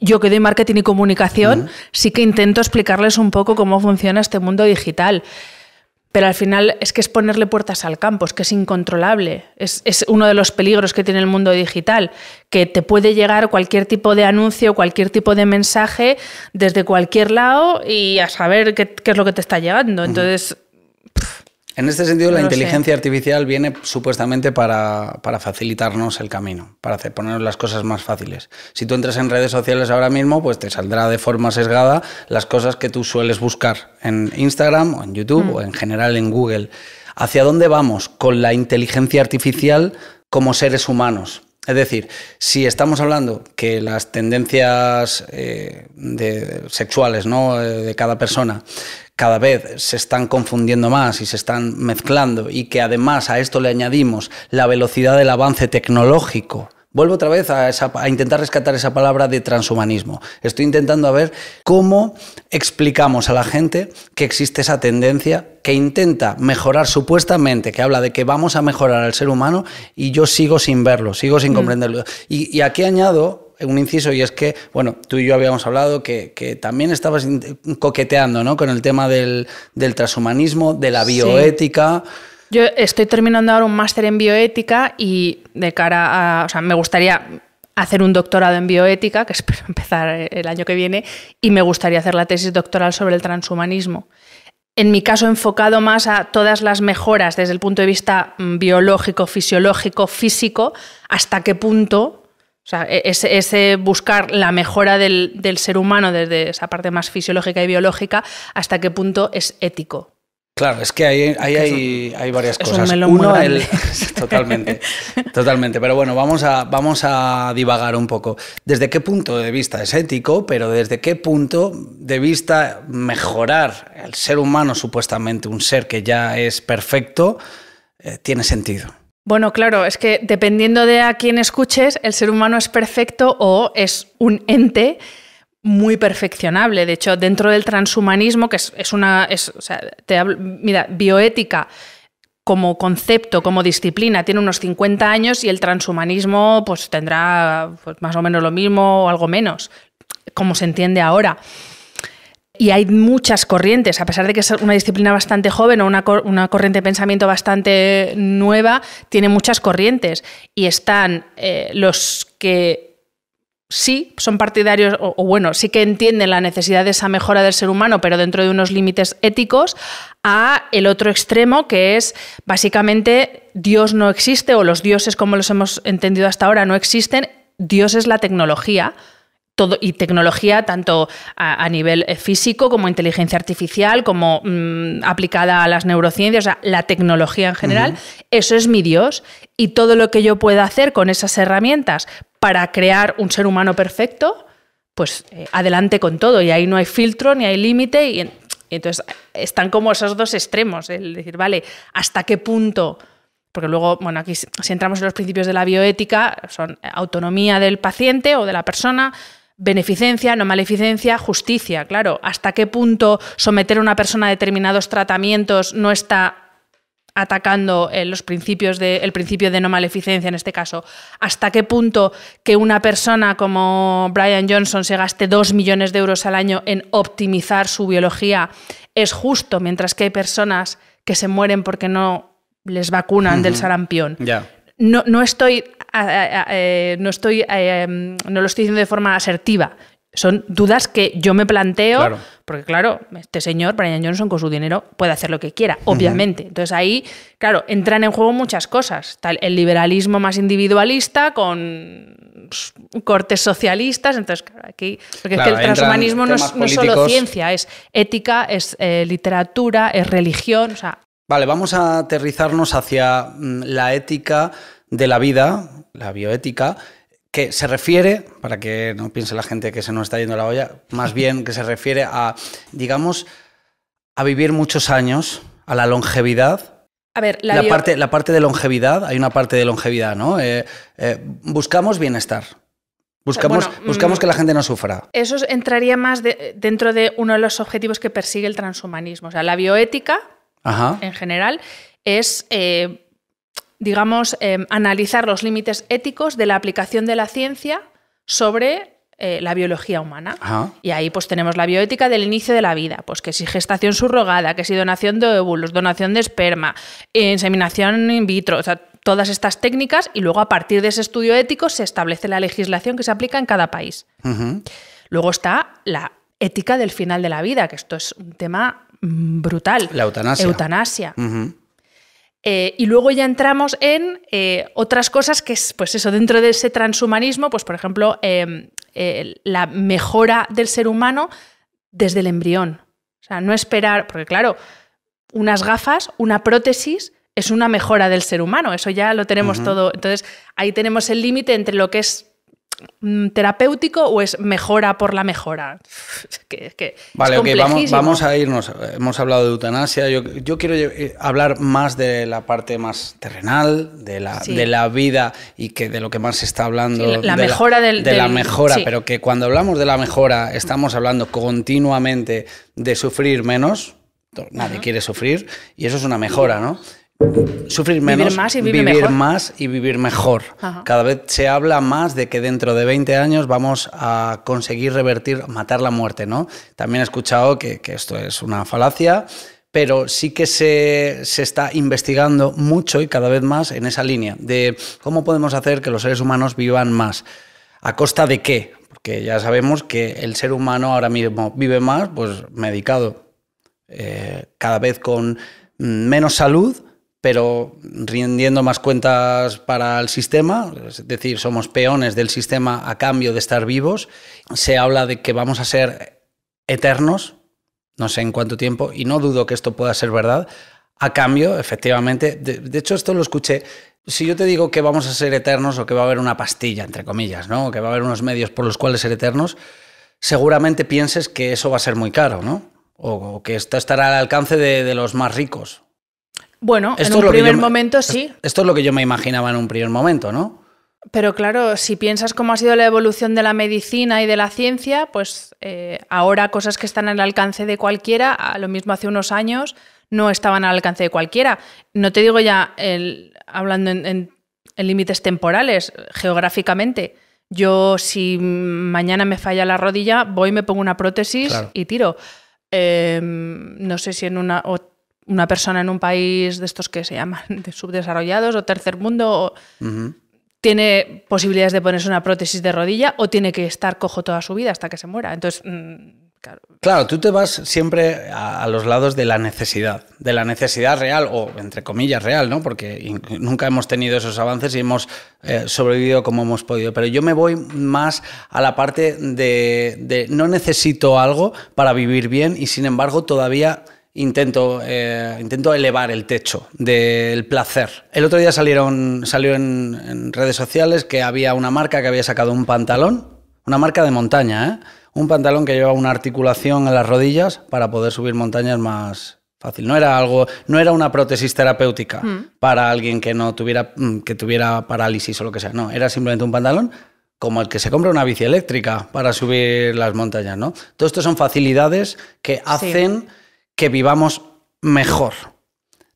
yo que doy marketing y comunicación, sí que intento explicarles un poco cómo funciona este mundo digital. Pero al final es que es ponerle puertas al campo, es que es incontrolable. Es, uno de los peligros que tiene el mundo digital, que te puede llegar cualquier tipo de anuncio, cualquier tipo de mensaje desde cualquier lado y a saber qué, qué es lo que te está llegando. Entonces, en este sentido, la inteligencia artificial viene supuestamente para, facilitarnos el camino, para ponernos las cosas más fáciles. Si tú entras en redes sociales ahora mismo, pues te saldrá de forma sesgada las cosas que tú sueles buscar en Instagram o en YouTube mm. o en general en Google. ¿Hacia dónde vamos con la inteligencia artificial como seres humanos? Es decir, si estamos hablando que las tendencias eh, sexuales ¿no? Eh, de cada persona cada vez se están confundiendo más y se están mezclando y que además a esto le añadimos la velocidad del avance tecnológico. Vuelvo otra vez a, intentar rescatar esa palabra de transhumanismo. Estoy intentando a ver cómo explicamos a la gente que existe esa tendencia que intenta mejorar supuestamente, que habla de que vamos a mejorar al ser humano y yo sigo sin verlo, sigo sin mm. comprenderlo. Y, y aquí añado un inciso y es que, bueno, tú y yo habíamos hablado que, también estabas coqueteando ¿no? con el tema del, transhumanismo, de la bioética. Yo estoy terminando ahora un máster en bioética y de cara a, o sea, me gustaría hacer un doctorado en bioética, que espero empezar el año que viene, y me gustaría hacer la tesis doctoral sobre el transhumanismo en mi caso enfocado más a todas las mejoras desde el punto de vista mm, biológico, fisiológico, físico, hasta qué punto o sea, e-, ese, buscar la mejora del, ser humano desde esa parte más fisiológica y biológica, hasta qué punto es ético. Claro, es que ahí, hay, varias cosas. Uno, totalmente, totalmente. Pero bueno, vamos a, vamos a divagar un poco. ¿Desde qué punto de vista es ético? Pero desde qué punto de vista mejorar el ser humano, supuestamente un ser que ya es perfecto, eh, tiene sentido. Bueno, claro, es que dependiendo de a quién escuches, el ser humano es perfecto o es un ente muy perfeccionable. De hecho, dentro del transhumanismo, que es, una. o sea, te mira, bioética como concepto, como disciplina, tiene unos 50 años y el transhumanismo pues, tendrá pues, más o menos lo mismo o algo menos, como se entiende ahora. Y hay muchas corrientes, a pesar de que es una disciplina bastante joven o una, corriente de pensamiento bastante nueva, tiene muchas corrientes. Y están eh, los que sí son partidarios, o, o, bueno, sí que entienden la necesidad de esa mejora del ser humano, pero dentro de unos límites éticos, a el otro extremo, que es básicamente Dios no existe, o los dioses como los hemos entendido hasta ahora no existen, Dios es la tecnología y tecnología tanto a, nivel eh, físico como inteligencia artificial, como mm, aplicada a las neurociencias, o sea, la tecnología en general, eso es mi Dios. Y todo lo que yo pueda hacer con esas herramientas para crear un ser humano perfecto, pues eh, adelante con todo. Y ahí no hay filtro, ni hay límite. Y, y entonces están como esos dos extremos, el decir, vale, ¿hasta qué punto? porque luego, bueno, aquí si entramos en los principios de la bioética, son autonomía del paciente o de la persona, beneficencia, no maleficencia, justicia. Claro, ¿hasta qué punto someter a una persona a determinados tratamientos no está atacando eh, los principios de, el principio de no maleficencia en este caso? ¿Hasta qué punto que una persona como Brian Johnson se gaste dos millones de euros al año en optimizar su biología es justo, mientras que hay personas que se mueren porque no les vacunan del sarampión? no, no estoy, eh, no, estoy eh, em, no lo estoy diciendo de forma asertiva. Son dudas que yo me planteo, porque claro, este señor, Brian Johnson, con su dinero puede hacer lo que quiera, obviamente. Entonces ahí, claro, entran en juego muchas cosas. el liberalismo más individualista con cortes socialistas, entonces claro, aquí, porque es que el transhumanismo no es, solo ciencia, es ética, es eh, literatura, es religión, Vale, vamos a aterrizarnos hacia mm, la ética de la vida, la bioética, que se refiere, para que no piense la gente que se nos está yendo la olla, más bien que se refiere a, digamos, a vivir muchos años, a la longevidad, a ver, la, parte, la parte de longevidad, hay una parte de longevidad, ¿no? Eh, eh, buscamos bienestar. Buscamos, mm, buscamos que la gente no sufra. Eso entraría más dentro de uno de los objetivos que persigue el transhumanismo. O sea, la bioética en general, es, eh, digamos, eh, analizar los límites éticos de la aplicación de la ciencia sobre eh, la biología humana. Y ahí pues tenemos la bioética del inicio de la vida, pues que si gestación subrogada, que si donación de óvulos, donación de esperma, inseminación in vitro, todas estas técnicas y luego a partir de ese estudio ético se establece la legislación que se aplica en cada país. Luego está la ética del final de la vida, que esto es un tema mm, brutal. La eutanasia. Eutanasia. Eh, y luego ya entramos en eh, otras cosas que es, pues eso, dentro de ese transhumanismo, pues por ejemplo, em, la mejora del ser humano desde el embrión. O sea, no esperar, porque claro, unas gafas, una prótesis, es una mejora del ser humano, eso ya lo tenemos todo. Entonces, ahí tenemos el límite entre lo que es Mm, terapéutico o es mejora por la mejora? vale, es vamos, a irnos. Hemos hablado de eutanasia. Yo, quiero eh, hablar más de la parte más terrenal, de la, de la vida y que de lo que más se está hablando. la, mejora del, de la mejora, pero que cuando hablamos de la mejora estamos hablando continuamente de sufrir menos. Nadie quiere sufrir y eso es una mejora, ¿no? Sufrir menos, vivir más y vivir, mejor. Cada vez se habla más de que dentro de 20 años vamos a conseguir revertir, matar la muerte, ¿no? También he escuchado que, esto es una falacia, pero sí que se, está investigando mucho y cada vez más en esa línea de cómo podemos hacer que los seres humanos vivan más. ¿A costa de qué? Porque ya sabemos que el ser humano ahora mismo vive más, pues medicado, eh, cada vez con mm, menos salud pero rindiendo más cuentas para el sistema, es decir, somos peones del sistema a cambio de estar vivos. Se habla de que vamos a ser eternos, no sé en cuánto tiempo, y no dudo que esto pueda ser verdad, a cambio, efectivamente, de, hecho esto lo escuché, si yo te digo que vamos a ser eternos o que va a haber una pastilla, entre comillas, ¿no? o que va a haber unos medios por los cuales ser eternos, seguramente pienses que eso va a ser muy caro, ¿no? o, que esto estará al alcance de los más ricos, bueno, en un primer momento sí. Esto es lo que yo me imaginaba en un primer momento, ¿no? Pero claro, si piensas cómo ha sido la evolución de la medicina y de la ciencia, pues eh, ahora cosas que están al alcance de cualquiera, a lo mismo hace unos años no estaban al alcance de cualquiera. No te digo ya el, hablando en, límites temporales, geográficamente. Yo si mañana me falla la rodilla, voy, me pongo una prótesis y tiro. Em, no sé si en una una persona en un país de estos que se llaman de subdesarrollados o tercer mundo tiene posibilidades de ponerse una prótesis de rodilla o tiene que estar cojo toda su vida hasta que se muera. Entonces, mm, claro. tú te vas siempre a, los lados de la necesidad, de la necesidad real o entre comillas real, ¿no? Porque nunca hemos tenido esos avances y hemos eh, sobrevivido como hemos podido. Pero yo me voy más a la parte de no necesito algo para vivir bien y sin embargo todavía intento, eh, intento elevar el techo del placer. El otro día salieron, salió en, redes sociales que había una marca que había sacado un pantalón, una marca de montaña, ¿eh? un pantalón que lleva una articulación en las rodillas para poder subir montañas más fácil. No era algo, no era una prótesis terapéutica mm. para alguien que no tuviera, mm, que tuviera parálisis o lo que sea. No, era simplemente un pantalón como el que se compra una bici eléctrica para subir las montañas, ¿no? Todo esto son facilidades que hacen que vivamos mejor.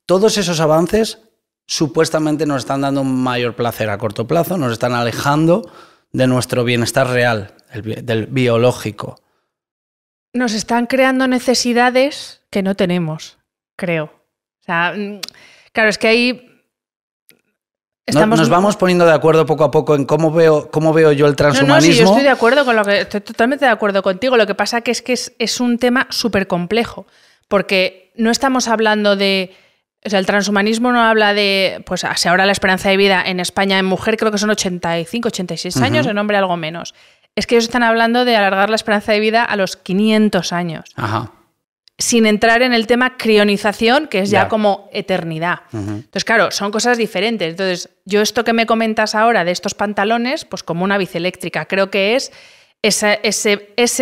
Todos esos avances supuestamente nos están dando un mayor placer a corto plazo, nos están alejando de nuestro bienestar real, del biológico. Nos están creando necesidades que no tenemos, creo. O sea, mm, claro, es que ahí Nos vamos poniendo de acuerdo poco a poco en cómo veo, cómo veo yo el transhumanismo. sí, yo estoy de acuerdo con lo que estoy totalmente de acuerdo contigo. Lo que pasa que es que es, es un tema súper complejo porque no estamos hablando de... O sea, el transhumanismo no habla de, pues hacia ah, ahora la esperanza de vida en España en mujer creo que son 85, 86 años, en hombre algo menos. Es que ellos están hablando de alargar la esperanza de vida a los 500 años. Ajá. Sin entrar en el tema crionización, que es ya, como eternidad. Entonces, claro, son cosas diferentes. Entonces, yo esto que me comentas ahora de estos pantalones, pues como una bici eléctrica, creo que es ese,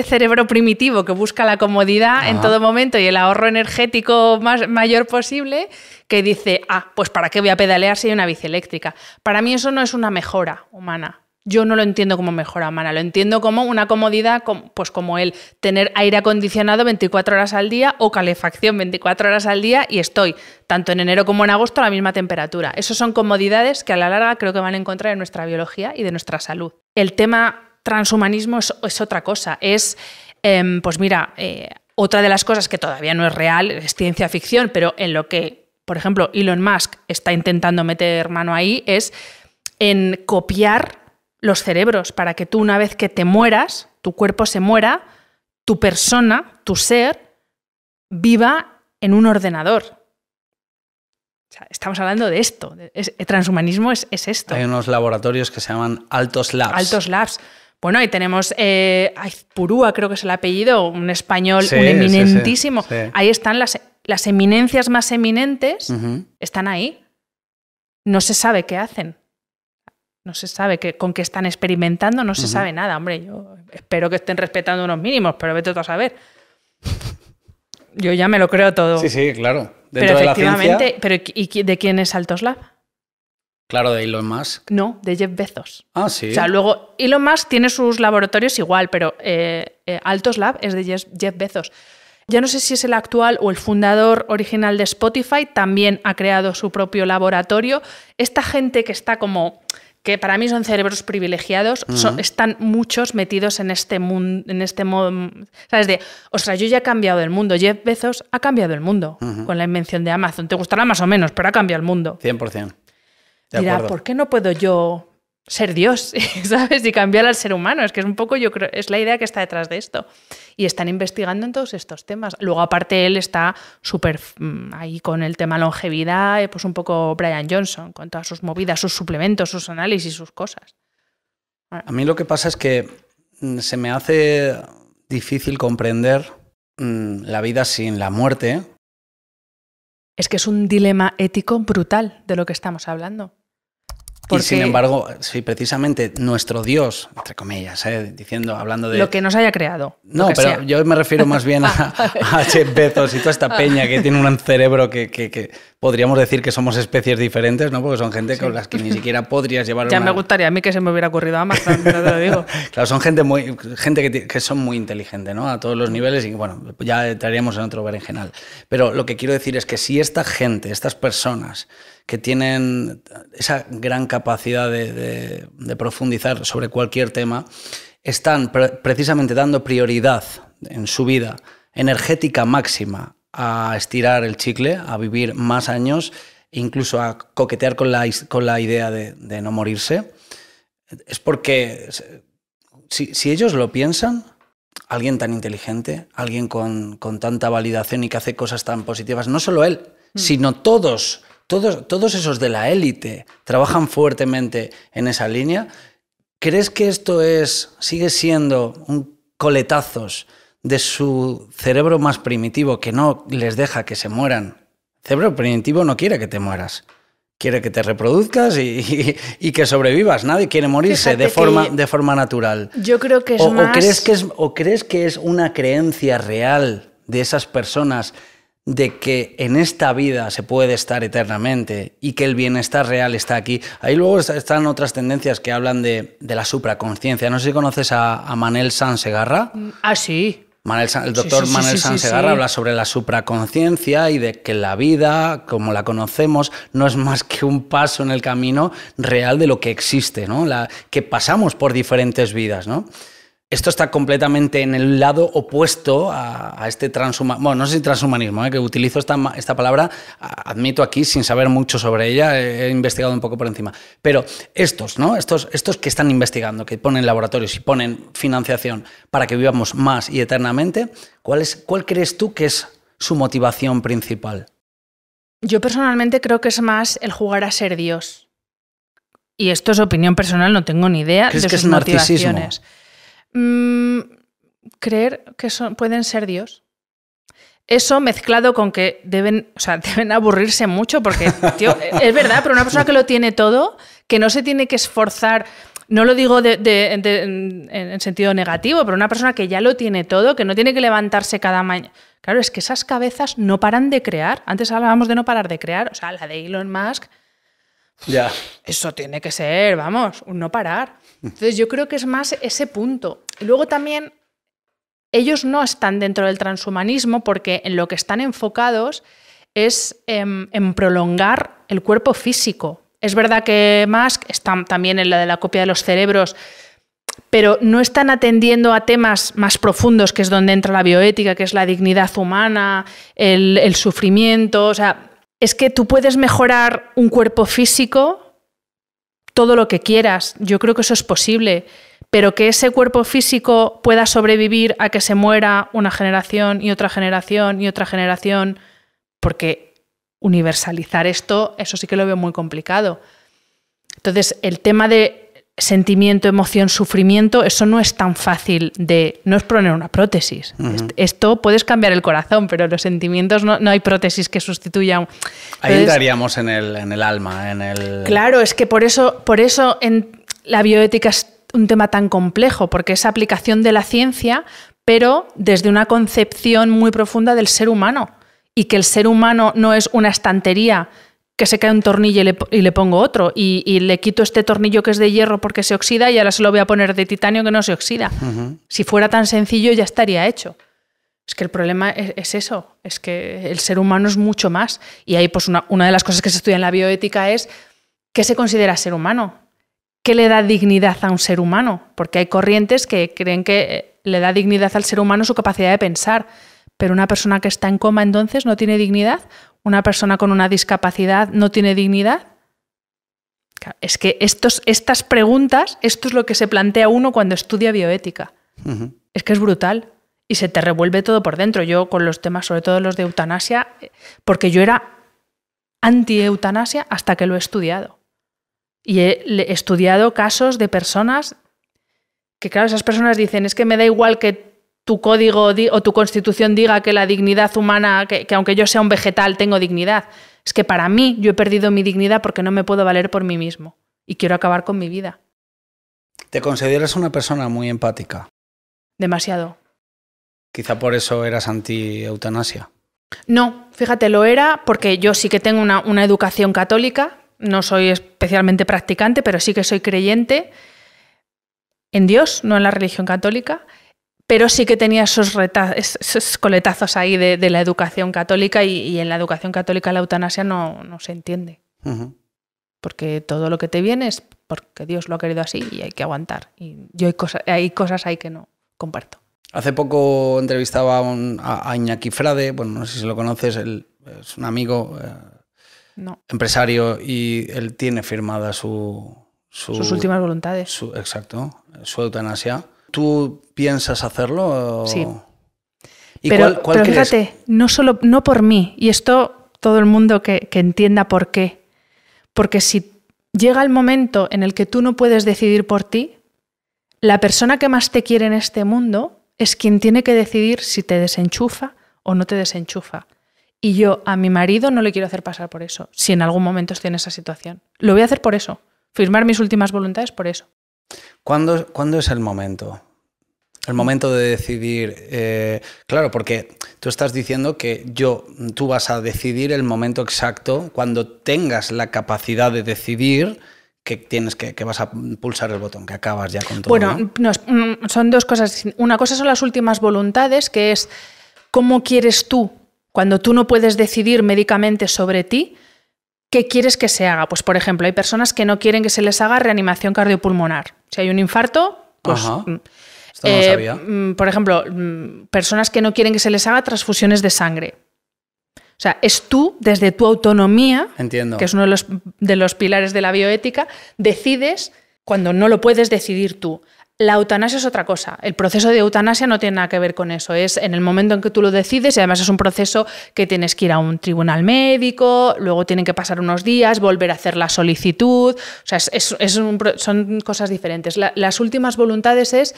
cerebro primitivo que busca la comodidad en todo momento y el ahorro energético más, mayor posible, que dice, ah, pues ¿para qué voy a pedalear si hay una bici eléctrica? Para mí eso no es una mejora humana. Yo no lo entiendo como mejora humana, lo entiendo como una comodidad, pues como el tener aire acondicionado 24 horas al día o calefacción 24 horas al día y estoy tanto en enero como en agosto a la misma temperatura. Esas son comodidades que a la larga creo que van a encontrar en nuestra biología y de nuestra salud. El tema transhumanismo es, otra cosa. Es, em, pues mira, eh, otra de las cosas que todavía no es real, es ciencia ficción, pero en lo que, por ejemplo, Elon Musk está intentando meter mano ahí es en copiar los cerebros para que tú una vez que te mueras, tu cuerpo se muera, tu persona, tu ser, viva en un ordenador estamos hablando de esto. el transhumanismo es, es, esto. Hay unos laboratorios que se llaman Altos Labs. Altos Labs. Bueno, ahí tenemos eh, Purúa, creo que es el apellido, un español, un eminentísimo. ahí están las, las, eminencias más eminentes, están ahí. No se sabe qué hacen. No se sabe qué, con qué están experimentando, no se sabe nada. Hombre, yo espero que estén respetando unos mínimos, pero vete tú a saber. Yo ya me lo creo todo. Sí, sí, claro. Dentro pero efectivamente, la ciencia... pero ¿y de quién es Altos Claro, de Elon Musk. No, de Jeff Bezos. Ah, sí. O sea, luego Elon Musk tiene sus laboratorios igual, pero eh, eh, Altos Lab es de Jeff Bezos. Ya no sé si es el actual o el fundador original de Spotify, también ha creado su propio laboratorio. Esta gente que está como, que para mí son cerebros privilegiados, están muchos metidos en este mundo, en este modo, ¿sabes? De, yo ya he cambiado el mundo. Jeff Bezos ha cambiado el mundo con la invención de Amazon. Te gustará más o menos, pero ha cambiado el mundo. 100% dirá, ¿por qué no puedo yo ser Dios, ¿sabes? Y cambiar al ser humano. Es que es un poco, yo creo, es la idea que está detrás de esto. Y están investigando en todos estos temas. Luego, aparte, él está súper mm, ahí con el tema longevidad, eh, pues un poco Brian Johnson, con todas sus movidas, sus suplementos, sus análisis, sus cosas. A mí lo que pasa es que mm, se me hace difícil comprender mm, la vida sin la muerte. Es que es un dilema ético brutal de lo que estamos hablando y sin embargo, sí, precisamente nuestro Dios, entre comillas, ¿eh? diciendo, hablando de. Lo que nos haya creado. No, pero yo me refiero más bien a, a Bezos y toda esta ah. peña que tiene un cerebro que podríamos decir que somos especies diferentes, ¿no? Porque son gente con las que ni siquiera podrías llevar. Ya me gustaría a mí que se me hubiera ocurrido a más, te lo digo. claro, son gente muy, gente que, son muy inteligentes ¿no? A todos los niveles y bueno, ya entraríamos en otro berenjenal. Pero lo que quiero decir es que si esta gente, estas personas que tienen esa gran capacidad de, profundizar sobre cualquier tema, están precisamente dando prioridad en su vida energética máxima a estirar el chicle, a vivir más años, incluso a coquetear con la, con la idea de, no morirse, es porque si, ellos lo piensan, alguien tan inteligente, alguien con, tanta validación y que hace cosas tan positivas, no solo él, mm. sino todos, todos, todos esos de la élite trabajan fuertemente en esa línea, ¿crees que esto es, sigue siendo un coletazos? de su cerebro más primitivo que no les deja que se mueran. cerebro primitivo no quiere que te mueras. Quiere que te reproduzcas y, que sobrevivas. Nadie quiere morirse de forma, de forma natural. Yo creo que es o, o crees que es, o crees que es una creencia real de esas personas de que en esta vida se puede estar eternamente y que el bienestar real está aquí. Ahí luego están otras tendencias que hablan de, la supraconsciencia No sé si conoces a, a Manel San Segarra. Ah, sí el doctor Manuel sí, Sansegarra habla sobre la supraconciencia y de que la vida, como la conocemos, no es más que un paso en el camino real de lo que existe, ¿no? La, que pasamos por diferentes vidas, ¿no? Esto está completamente en el lado opuesto a, este transhumanismo. Bueno, no sé si transhumanismo, ¿eh? que utilizo esta, palabra, admito aquí, sin saber mucho sobre ella, he investigado un poco por encima. Pero estos, ¿no? Estos, estos que están investigando, que ponen laboratorios y ponen financiación para que vivamos más y eternamente, ¿cuál, es, cuál crees tú que es su motivación principal? Yo personalmente creo que es más el jugar a ser Dios. Y esto es opinión personal, no tengo ni idea de sus que es Mm, creer que pueden ser Dios. Eso mezclado con que deben, deben aburrirse mucho, porque, es verdad, pero una persona que lo tiene todo, que no se tiene que esforzar, no lo digo en, sentido negativo, pero una persona que ya lo tiene todo, que no tiene que levantarse cada mañana. Claro, es que esas cabezas no paran de crear. Antes hablábamos de no parar de crear, o sea, la de Elon Musk. Ya. Eso tiene que ser, vamos, no parar. Entonces yo creo que es más ese punto. Luego también ellos no están dentro del transhumanismo porque en lo que están enfocados es em, en, prolongar el cuerpo físico. Es verdad que Musk está también en la de la copia de los cerebros, pero no están atendiendo a temas más profundos, que es donde entra la bioética, que es la dignidad humana, el, el sufrimiento. O sea, es que tú puedes mejorar un cuerpo físico todo lo que quieras. Yo creo que eso es posible pero que ese cuerpo físico pueda sobrevivir a que se muera una generación y otra generación y otra generación, porque universalizar esto, eso sí que lo veo muy complicado. Entonces, el tema de sentimiento, emoción, sufrimiento, eso no es tan fácil de... No es poner una prótesis. Esto puedes cambiar el corazón, pero los sentimientos no, hay prótesis que sustituyan. Ahí entraríamos en el, alma, en el... Claro, es que por eso, por eso en la bioética un tema tan complejo, porque es aplicación de la ciencia, pero desde una concepción muy profunda del ser humano, y que el ser humano no es una estantería que se cae un tornillo y le, pongo otro, y, le quito este tornillo que es de hierro porque se oxida y ahora se lo voy a poner de titanio que no se oxida. Si fuera tan sencillo ya estaría hecho. Es que el problema e-, es, eso, es que el ser humano es mucho más. Y ahí pues una, una de las cosas que se estudia en la bioética es qué se considera ser humano qué le da dignidad a un ser humano, porque hay corrientes que creen que eh, le da dignidad al ser humano su capacidad de pensar, pero una persona que está en coma entonces no tiene dignidad, una persona con una discapacidad no tiene dignidad. Es que estos, estas preguntas, esto es lo que se plantea uno cuando estudia bioética. Es que es brutal y se te revuelve todo por dentro. Yo con los temas, sobre todo los de eutanasia, eh, porque yo era anti-eutanasia hasta que lo he estudiado. Y he estudiado casos de personas que, claro, esas personas dicen, es que me da igual que tu código o tu constitución diga que la dignidad humana, que, aunque yo sea un vegetal, tengo dignidad. Es que para mí yo he perdido mi dignidad porque no me puedo valer por mí mismo y quiero acabar con mi vida. ¿Te consideras una persona muy empática? Demasiado. Quizá por eso eras anti-eutanasia. No, fíjate, lo era porque yo sí que tengo una educación católica no soy especialmente practicante, pero sí que soy creyente en Dios, no en la religión católica, pero sí que tenía esos, coletazos ahí de, la educación católica y, en la educación católica la eutanasia no, no se entiende. Porque todo lo que te viene es porque Dios lo ha querido así y hay que aguantar. Y yo hay, cosas hay cosas ahí que no comparto. Hace poco entrevistaba a, un, Iñaki Frade, bueno, no sé si lo conoces, es un amigo. Eh, no. empresario y él tiene firmada su, sus últimas voluntades. exacto, su eutanasia. ¿Tú piensas hacerlo? Sí. pero, fíjate, no solo no por mí, y esto todo el mundo que entienda por qué. Porque si llega el momento en el que tú no puedes decidir por ti, la persona que más te quiere en este mundo es quien tiene que decidir si te desenchufa o no te desenchufa. Y yo a mi marido no le quiero hacer pasar por eso, si en algún momento estoy en esa situación. Lo voy a hacer por eso, firmar mis últimas voluntades por eso. ¿Cuándo, es el momento? El momento de decidir, eh, claro, porque tú estás diciendo que yo, tú vas a decidir el momento exacto cuando tengas la capacidad de decidir que tienes que, vas a pulsar el botón, que acabas ya con todo. Bueno, mm, son dos cosas. Una cosa son las últimas voluntades, que es cómo quieres tú cuando tú no puedes decidir médicamente sobre ti, ¿Qué quieres que se haga? Pues, por ejemplo, hay personas que no quieren que se les haga reanimación cardiopulmonar. Si hay un infarto, pues, mm, eh, mm, Por ejemplo, mm, personas que no quieren que se les haga transfusiones de sangre. O sea, es tú, desde tu autonomía, que es uno de los, de los pilares de la bioética, decides cuando no lo puedes decidir tú. La eutanasia es otra cosa. El proceso de eutanasia no tiene nada que ver con eso. Es en el momento en que tú lo decides y además es un proceso que tienes que ir a un tribunal médico, luego tienen que pasar unos días, volver a hacer la solicitud. O sea, son cosas diferentes. las últimas voluntades es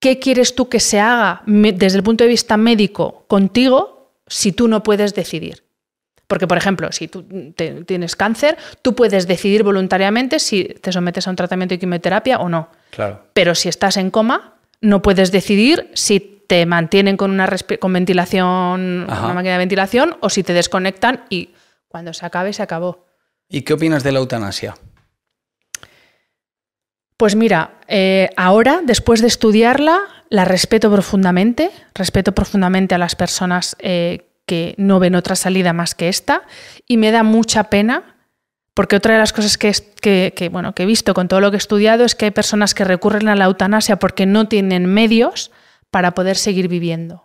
qué quieres tú que se haga desde el punto de vista médico contigo si tú no puedes decidir. Porque, por ejemplo, si tú tienes cáncer, tú puedes decidir voluntariamente si te sometes a un tratamiento de quimioterapia o no. Claro. Pero si estás en coma, no puedes decidir si te mantienen con una con ventilación, una máquina de ventilación, o si te desconectan y cuando se acabe, se acabó. ¿Y qué opinas de la eutanasia? Pues mira, eh, ahora, después de estudiarla, la respeto profundamente, respeto profundamente a las personas eh, no ven otra salida más que esta y me da mucha pena porque otra de las cosas que, bueno, que he visto con todo lo que he estudiado es que hay personas que recurren a la eutanasia porque no tienen medios para poder seguir viviendo.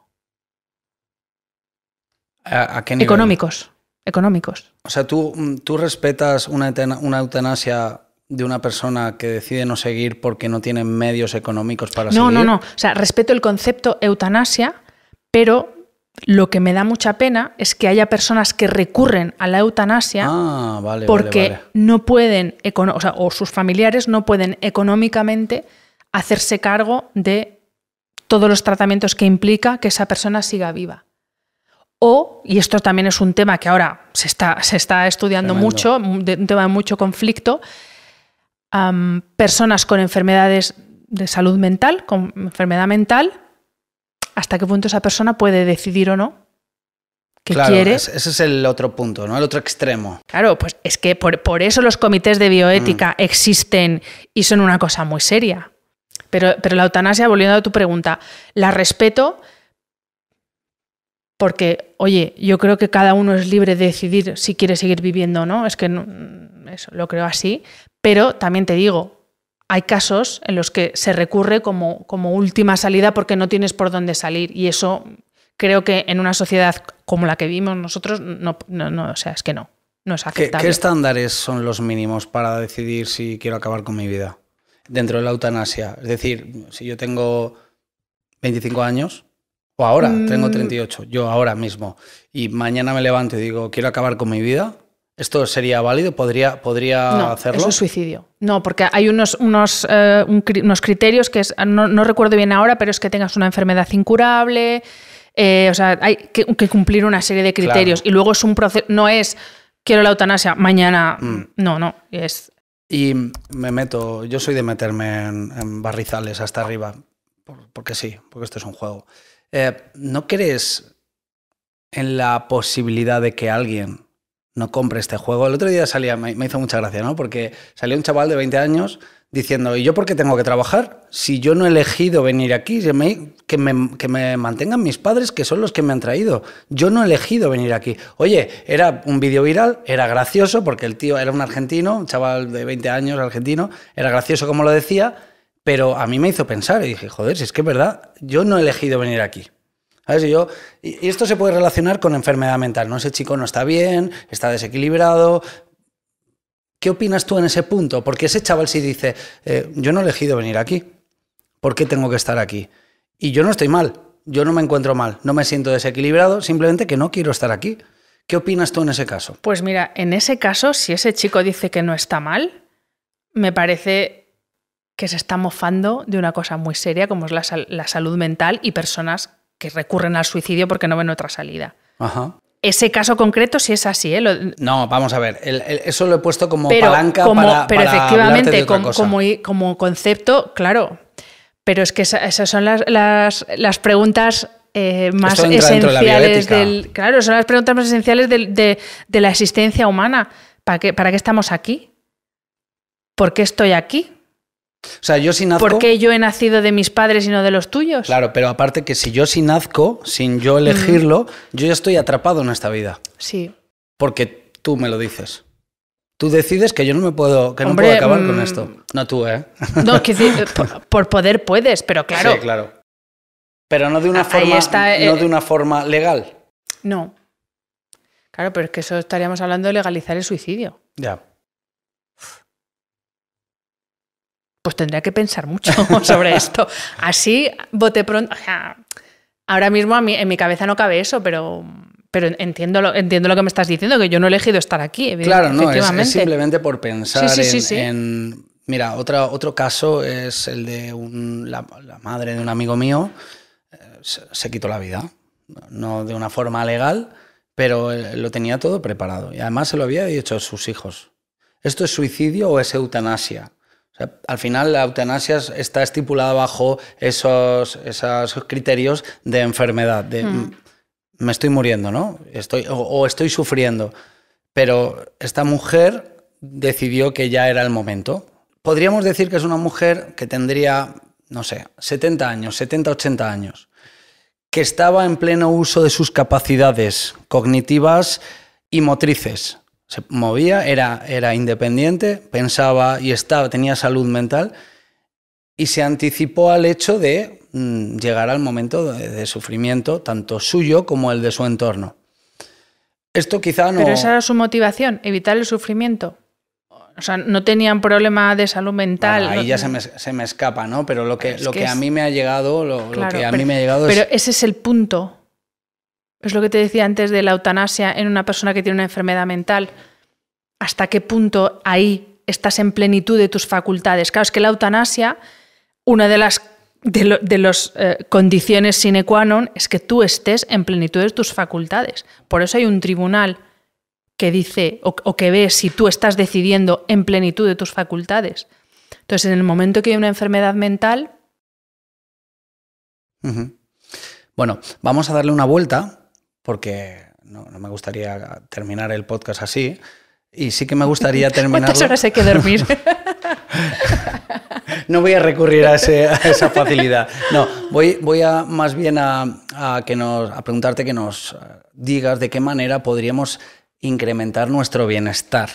¿A, Económicos. Económicos. O sea, tú, mm, tú respetas una, eutanasia de una persona que decide no seguir porque no tiene medios económicos para seguir. No, no, no. O sea, respeto el concepto eutanasia, pero lo que me da mucha pena es que haya personas que recurren a la eutanasia ah, porque no pueden, o, sus familiares no pueden económicamente hacerse cargo de todos los tratamientos que implica que esa persona siga viva. O, y esto también es un tema que ahora se está, estudiando mucho, un tema de mucho conflicto, personas con enfermedades de salud mental, con enfermedad mental, hasta qué punto esa persona puede decidir o no que claro, Ese es el otro punto, ¿no? El otro extremo. Claro, pues es que por, eso los comités de bioética mm. existen y son una cosa muy seria. Pero, pero la eutanasia, volviendo a tu pregunta, la respeto porque, oye, yo creo que cada uno es libre de decidir si quiere seguir viviendo o no. Es que eso, lo creo así. Pero también te digo, hay casos en los que se recurre como, última salida porque no tienes por dónde salir y eso creo que en una sociedad como la que vivimos nosotros no, no, sea, es que no, no es aceptable. ¿Qué, estándares son los mínimos para decidir si quiero acabar con mi vida dentro de la eutanasia? Es decir, si yo tengo 25 años o ahora tengo 38, mm. yo ahora mismo, y mañana me levanto y digo, quiero acabar con mi vida, ¿Esto sería válido? ¿Podría, podría no, hacerlo? Eso es suicidio. No, porque hay unos, unos, eh, criterios que es, no, recuerdo bien ahora, pero es que tengas una enfermedad incurable. Eh, o sea, hay que, cumplir una serie de criterios. Y luego es un proceso. No es quiero la eutanasia, mañana. Mm. No, no. Es. Y me meto. Yo soy de meterme en, barrizales hasta arriba. Porque sí, porque esto es un juego. Eh, ¿No crees en la posibilidad de que alguien no compre este juego. El otro día salía, me, hizo mucha gracia, ¿no? Porque salió un chaval de 20 años diciendo, ¿y yo por qué tengo que trabajar? Si yo no he elegido venir aquí, que me, que me, mantengan mis padres, que son los que me han traído. Yo no he elegido venir aquí. Oye, era un vídeo viral, era gracioso, porque el tío era un argentino, un chaval de 20 años argentino, era gracioso como lo decía, pero a mí me hizo pensar y dije, joder, si es que es verdad, yo no he elegido venir aquí. Y yo, y esto se puede relacionar con enfermedad mental, ¿no? Ese chico no está bien, está desequilibrado. ¿Qué opinas tú en ese punto? Porque ese chaval sí dice, eh, yo no he elegido venir aquí, ¿por qué tengo que estar aquí? Y yo no estoy mal, yo no me encuentro mal, no me siento desequilibrado, simplemente que no quiero estar aquí. ¿Qué opinas tú en ese caso? Pues mira, en ese caso, si ese chico dice que no está mal, me parece que se está mofando de una cosa muy seria como es la salud mental y personas que recurren al suicidio porque no ven otra salida. Ese caso concreto si es así. ¿eh? No, vamos a ver, eso lo he puesto como palanca para, Pero efectivamente, como, concepto, claro. Pero es que esas son las, preguntas eh, más esenciales Claro, son las preguntas más esenciales de, la existencia humana. ¿Para qué, ¿Para qué estamos aquí? ¿Por qué estoy aquí? O sea, yo si nazco. ¿Por qué yo he nacido de mis padres y no de los tuyos? Claro, pero aparte que si yo si nazco, sin yo elegirlo, yo ya estoy atrapado en esta vida. Sí. Porque tú me lo dices. Tú decides que yo no me puedo, que no puedo acabar mm, con esto. No tú, ¿eh? No, que por, poder puedes, pero claro. Sí, claro. Pero no de ah, una forma, eh, no eh, de una forma legal. No. Claro, pero es que eso estaríamos hablando de legalizar el suicidio. Ya. pues tendría que pensar mucho sobre esto. Así, bote pronto. ahora mismo a mí, en mi cabeza no cabe eso, pero, pero entiendo, lo, entiendo lo que me estás diciendo, que yo no he elegido estar aquí. Claro, no, es, simplemente por pensar en, Mira, otro caso es el de la, madre de un amigo mío, eh, se quitó la vida, no de una forma legal, pero eh, lo tenía todo preparado. Y además se lo había dicho a sus hijos. ¿Esto es suicidio o es eutanasia? al final la eutanasia está estipulada bajo esos, criterios de enfermedad, de hmm. me estoy muriendo, ¿no? o estoy sufriendo. Pero esta mujer decidió que ya era el momento. Podríamos decir que es una mujer que tendría, no sé, 70 años, 70, 80 años, que estaba en pleno uso de sus capacidades cognitivas y motrices se movía, era, era independiente, pensaba y estaba, tenía salud mental y se anticipó al hecho de mm, llegar al momento de, sufrimiento, tanto suyo como el de su entorno. Esto quizá no. Pero esa era su motivación, evitar el sufrimiento. O sea, no tenían problema de salud mental. ahí ya Se, me, escapa, ¿no? Pero lo que, lo que, a mí me ha llegado, que a mí me ha llegado es... Pero ese es el punto. Es lo que te decía antes de la eutanasia en una persona que tiene una enfermedad mental. ¿Hasta qué punto ahí estás en plenitud de tus facultades? Claro, es que la eutanasia, una de las de, eh, condiciones sine qua non es que tú estés en plenitud de tus facultades. Por eso hay un tribunal que dice o, que ve si tú estás decidiendo en plenitud de tus facultades. Entonces, en el momento que hay una enfermedad mental... Bueno, vamos a darle una vuelta porque no, me gustaría terminar el podcast así. Y sí que me gustaría terminar. ¿Cuántas horas hay que dormir? no voy a recurrir a, esa facilidad. No, voy, voy a más bien a, que nos, preguntarte que nos eh, digas de qué manera podríamos incrementar nuestro bienestar.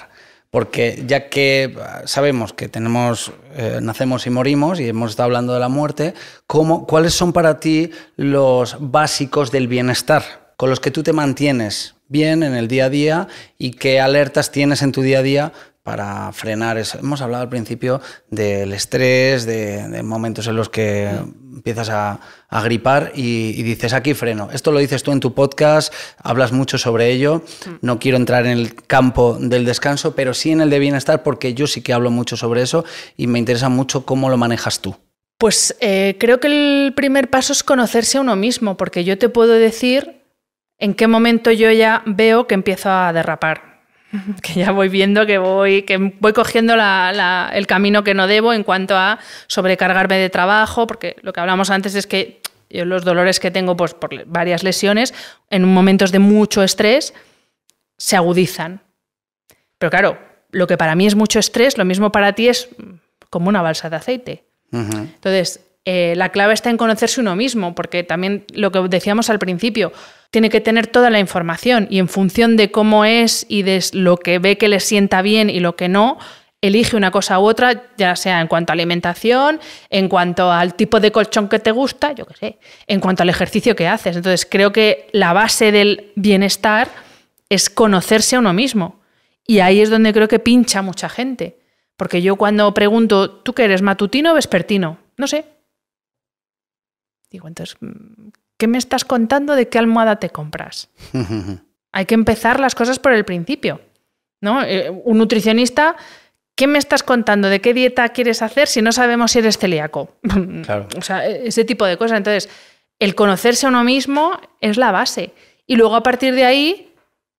Porque ya que eh, sabemos que tenemos, eh, nacemos y morimos y hemos estado hablando de la muerte, ¿cuáles son para ti los básicos del bienestar? con los que tú te mantienes bien en el día a día y qué alertas tienes en tu día a día para frenar eso. Hemos hablado al principio del estrés, de, momentos en los que empiezas a, gripar y, dices, aquí freno. Esto lo dices tú en tu podcast, hablas mucho sobre ello. Mm. No quiero entrar en el campo del descanso, pero sí en el de bienestar, porque yo sí que hablo mucho sobre eso y me interesa mucho cómo lo manejas tú. Pues eh, creo que el primer paso es conocerse a uno mismo, porque yo te puedo decir en qué momento yo ya veo que empiezo a derrapar. Que ya voy viendo que voy, que voy cogiendo el camino que no debo en cuanto a sobrecargarme de trabajo, porque lo que hablamos antes es que los dolores que tengo pues, por varias lesiones, en momentos de mucho estrés, se agudizan. Pero claro, lo que para mí es mucho estrés, lo mismo para ti es como una balsa de aceite. Entonces, eh, la clave está en conocerse uno mismo, porque también lo que decíamos al principio, tiene que tener toda la información y en función de cómo es y de lo que ve que le sienta bien y lo que no, elige una cosa u otra, ya sea en cuanto a alimentación, en cuanto al tipo de colchón que te gusta, yo qué sé, en cuanto al ejercicio que haces. Entonces, creo que la base del bienestar es conocerse a uno mismo. Y ahí es donde creo que pincha mucha gente. Porque yo cuando pregunto, ¿tú qué eres, matutino o vespertino? No sé. Digo, entonces, mm, ¿Qué me estás contando de qué almohada te compras? Hay que empezar las cosas por el principio. ¿no? Eh, un nutricionista, ¿qué me estás contando? ¿De qué dieta quieres hacer si no sabemos si eres celíaco? o sea, e-, ese tipo de cosas. Entonces, el conocerse a uno mismo es la base. Y luego a partir de ahí,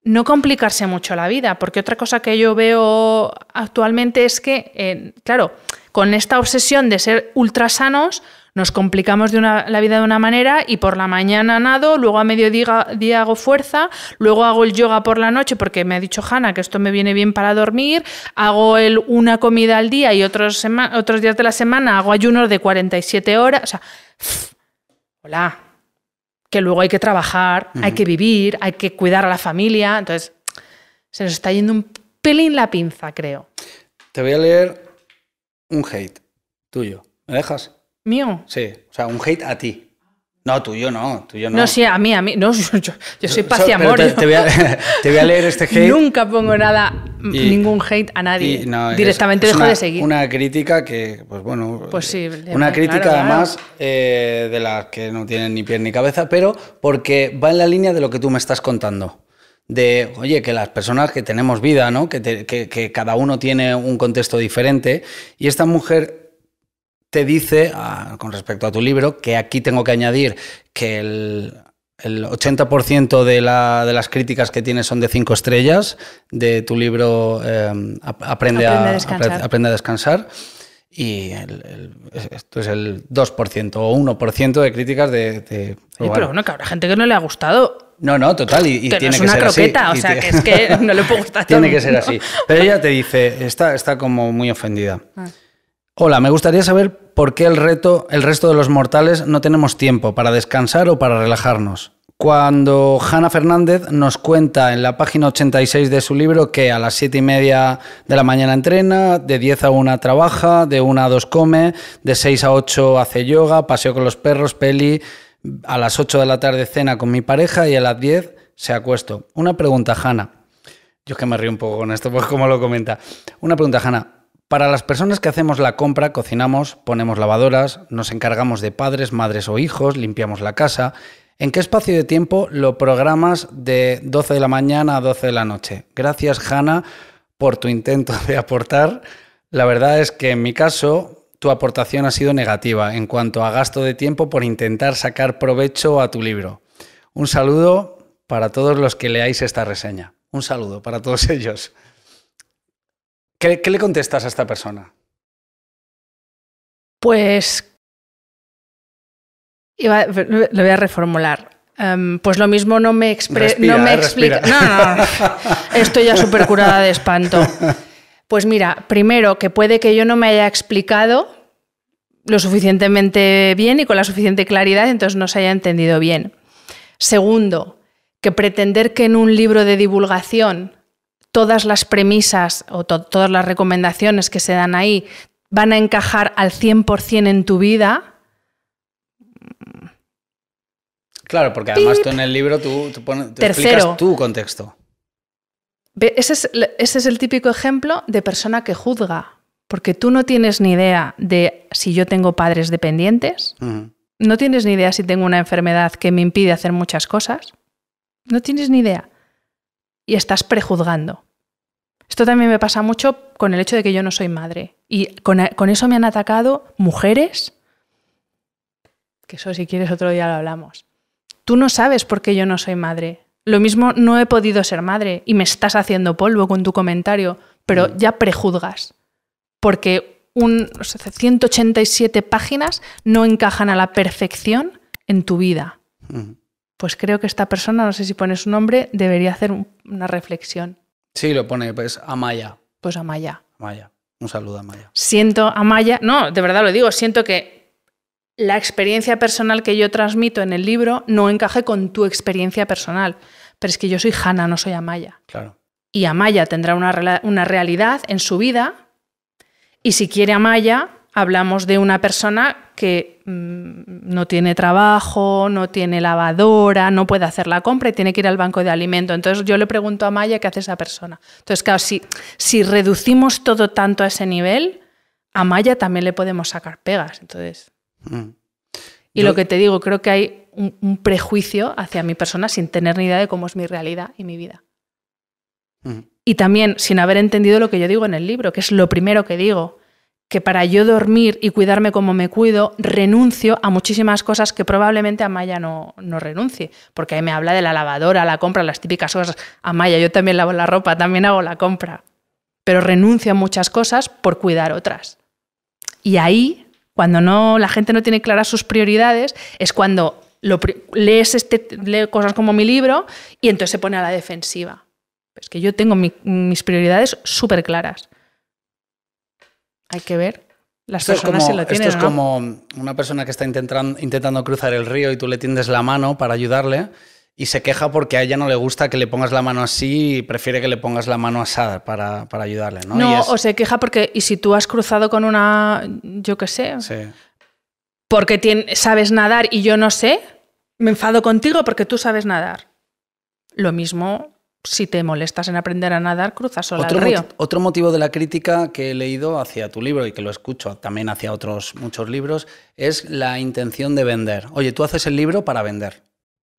no complicarse mucho la vida, porque otra cosa que yo veo actualmente es que, eh, claro, con esta obsesión de ser ultrasanos, nos complicamos de la vida de una manera y por la mañana nado, luego a mediodía día hago fuerza, luego hago el yoga por la noche porque me ha dicho Hanna que esto me viene bien para dormir, hago una comida al día y otros, días de la semana hago ayunos de 47 horas. O sea, hola, que luego hay que trabajar, hay que vivir, hay que cuidar a la familia. Entonces, se nos está yendo un pelín la pinza, creo. Te voy a leer un hate tuyo. ¿Me dejas? ¿Mío? Sí, o sea, un hate a ti. No, tuyo no, tuyo no. No, sí, a mí, a mí. No, yo, soy paz Te, voy a, leer este hate. Nunca pongo nada, ningún hate a nadie. Directamente dejo de seguir. Una crítica que, pues bueno. Pues una crítica además eh, de las que no tienen ni piel ni cabeza, pero porque va en la línea de lo que tú me estás contando de, oye, que las personas que tenemos vida, ¿no? que, que, cada uno tiene un contexto diferente, y esta mujer te dice, ah, con respecto a tu libro, que aquí tengo que añadir que el, 80% de, las críticas que tienes son de cinco estrellas, de tu libro em, aprende, a, descansar. a descansar y esto es el 2% o 1% de críticas de... pero bueno, que habrá gente que no le ha gustado. No, no, total, y, que no es una croqueta, O sea, que es que no le puede gustar Tiene que ser así. Pero ella te dice, está, está como muy ofendida. Ah. Hola, me gustaría saber por qué el reto, el resto de los mortales no tenemos tiempo para descansar o para relajarnos. Cuando Hanna Fernández nos cuenta en la página 86 de su libro que a las 7 y media de la mañana entrena, de 10 a 1 trabaja, de 1 a 2 come, de 6 a 8 hace yoga, paseo con los perros, peli, a las 8 de la tarde cena con mi pareja y a las 10 se acuesto. Una pregunta, Hanna. Yo es que me río un poco con esto, pues como lo comenta. Una pregunta, Hanna. Para las personas que hacemos la compra, cocinamos, ponemos lavadoras, nos encargamos de padres, madres o hijos, limpiamos la casa. ¿En qué espacio de tiempo lo programas de 12 de la mañana a 12 de la noche? Gracias, Hanna, por tu intento de aportar. La verdad es que en mi caso, tu aportación ha sido negativa en cuanto a gasto de tiempo por intentar sacar provecho a tu libro. Un saludo para todos los que leáis esta reseña. Un saludo para todos ellos. ¿Qué, le contestas a esta persona? Pues lo voy a reformular. Em, pues lo mismo no me, eh, explica. estoy ya súper curada de espanto. Pues mira, primero, que puede que yo no me haya explicado lo suficientemente bien y con la suficiente claridad, entonces no se haya entendido bien. Segundo, que pretender que en un libro de divulgación todas las premisas o todas las recomendaciones que se dan ahí van a encajar al 100% en tu vida. Mm, claro, porque además tú en el libro tú, explicas tu contexto. Ese es, el típico ejemplo de persona que juzga, porque tú no tienes ni idea de si yo tengo padres dependientes, no tienes ni idea si tengo una enfermedad que me impide hacer muchas cosas, no tienes ni idea y estás prejuzgando. Esto también me pasa mucho con el hecho de que yo no soy madre. Y con, eso me han atacado mujeres, que eso si quieres otro día lo hablamos. Tú no sabes por qué yo no soy madre. Lo mismo no he podido ser madre y me estás haciendo polvo con tu comentario, pero mm. ya prejuzgas. Porque un, 187 páginas no encajan a la perfección en tu vida. Mm pues creo que esta persona, no sé si pone su nombre, debería hacer una reflexión. Sí, lo pone, pues Amaya. Pues Amaya. Amaya. Un saludo a Amaya. Siento, Amaya, no, de verdad lo digo, siento que la experiencia personal que yo transmito en el libro no encaje con tu experiencia personal. Pero es que yo soy Hanna, no soy Amaya. Claro. Y Amaya tendrá una, una realidad en su vida. Y si quiere Amaya, hablamos de una persona que mm, no tiene trabajo, no tiene lavadora, no puede hacer la compra y tiene que ir al banco de alimento. Entonces yo le pregunto a Maya qué hace esa persona. Entonces, claro, si, si reducimos todo tanto a ese nivel, a Maya también le podemos sacar pegas. Entonces. Mm. Y lo que te digo, creo que hay un, prejuicio hacia mi persona sin tener ni idea de cómo es mi realidad y mi vida. Mm. Y también sin haber entendido lo que yo digo en el libro, que es lo primero que digo que para yo dormir y cuidarme como me cuido, renuncio a muchísimas cosas que probablemente Amaya no, no renuncie. Porque ahí me habla de la lavadora, la compra, las típicas cosas. Amaya, yo también lavo la ropa, también hago la compra. Pero renuncio a muchas cosas por cuidar otras. Y ahí, cuando no, la gente no tiene claras sus prioridades, es cuando lees este, lee cosas como mi libro y entonces se pone a la defensiva. Es pues que yo tengo mis prioridades súper claras hay que ver. Las cosas personas es como, se la tienen. Esto es como una persona que está intentando, cruzar el río y tú le tiendes la mano para ayudarle y se queja porque a ella no le gusta que le pongas la mano así y prefiere que le pongas la mano asada para, para ayudarle, ¿no? No, o se queja porque, y si tú has cruzado con una, yo qué sé, porque sabes nadar y yo no sé, me enfado contigo porque tú sabes nadar. Lo mismo si te molestas en aprender a nadar, cruzas sola otro río. otro motivo de la crítica que he leído hacia tu libro y que lo escucho también hacia otros muchos libros es la intención de vender. Oye, tú haces el libro para vender.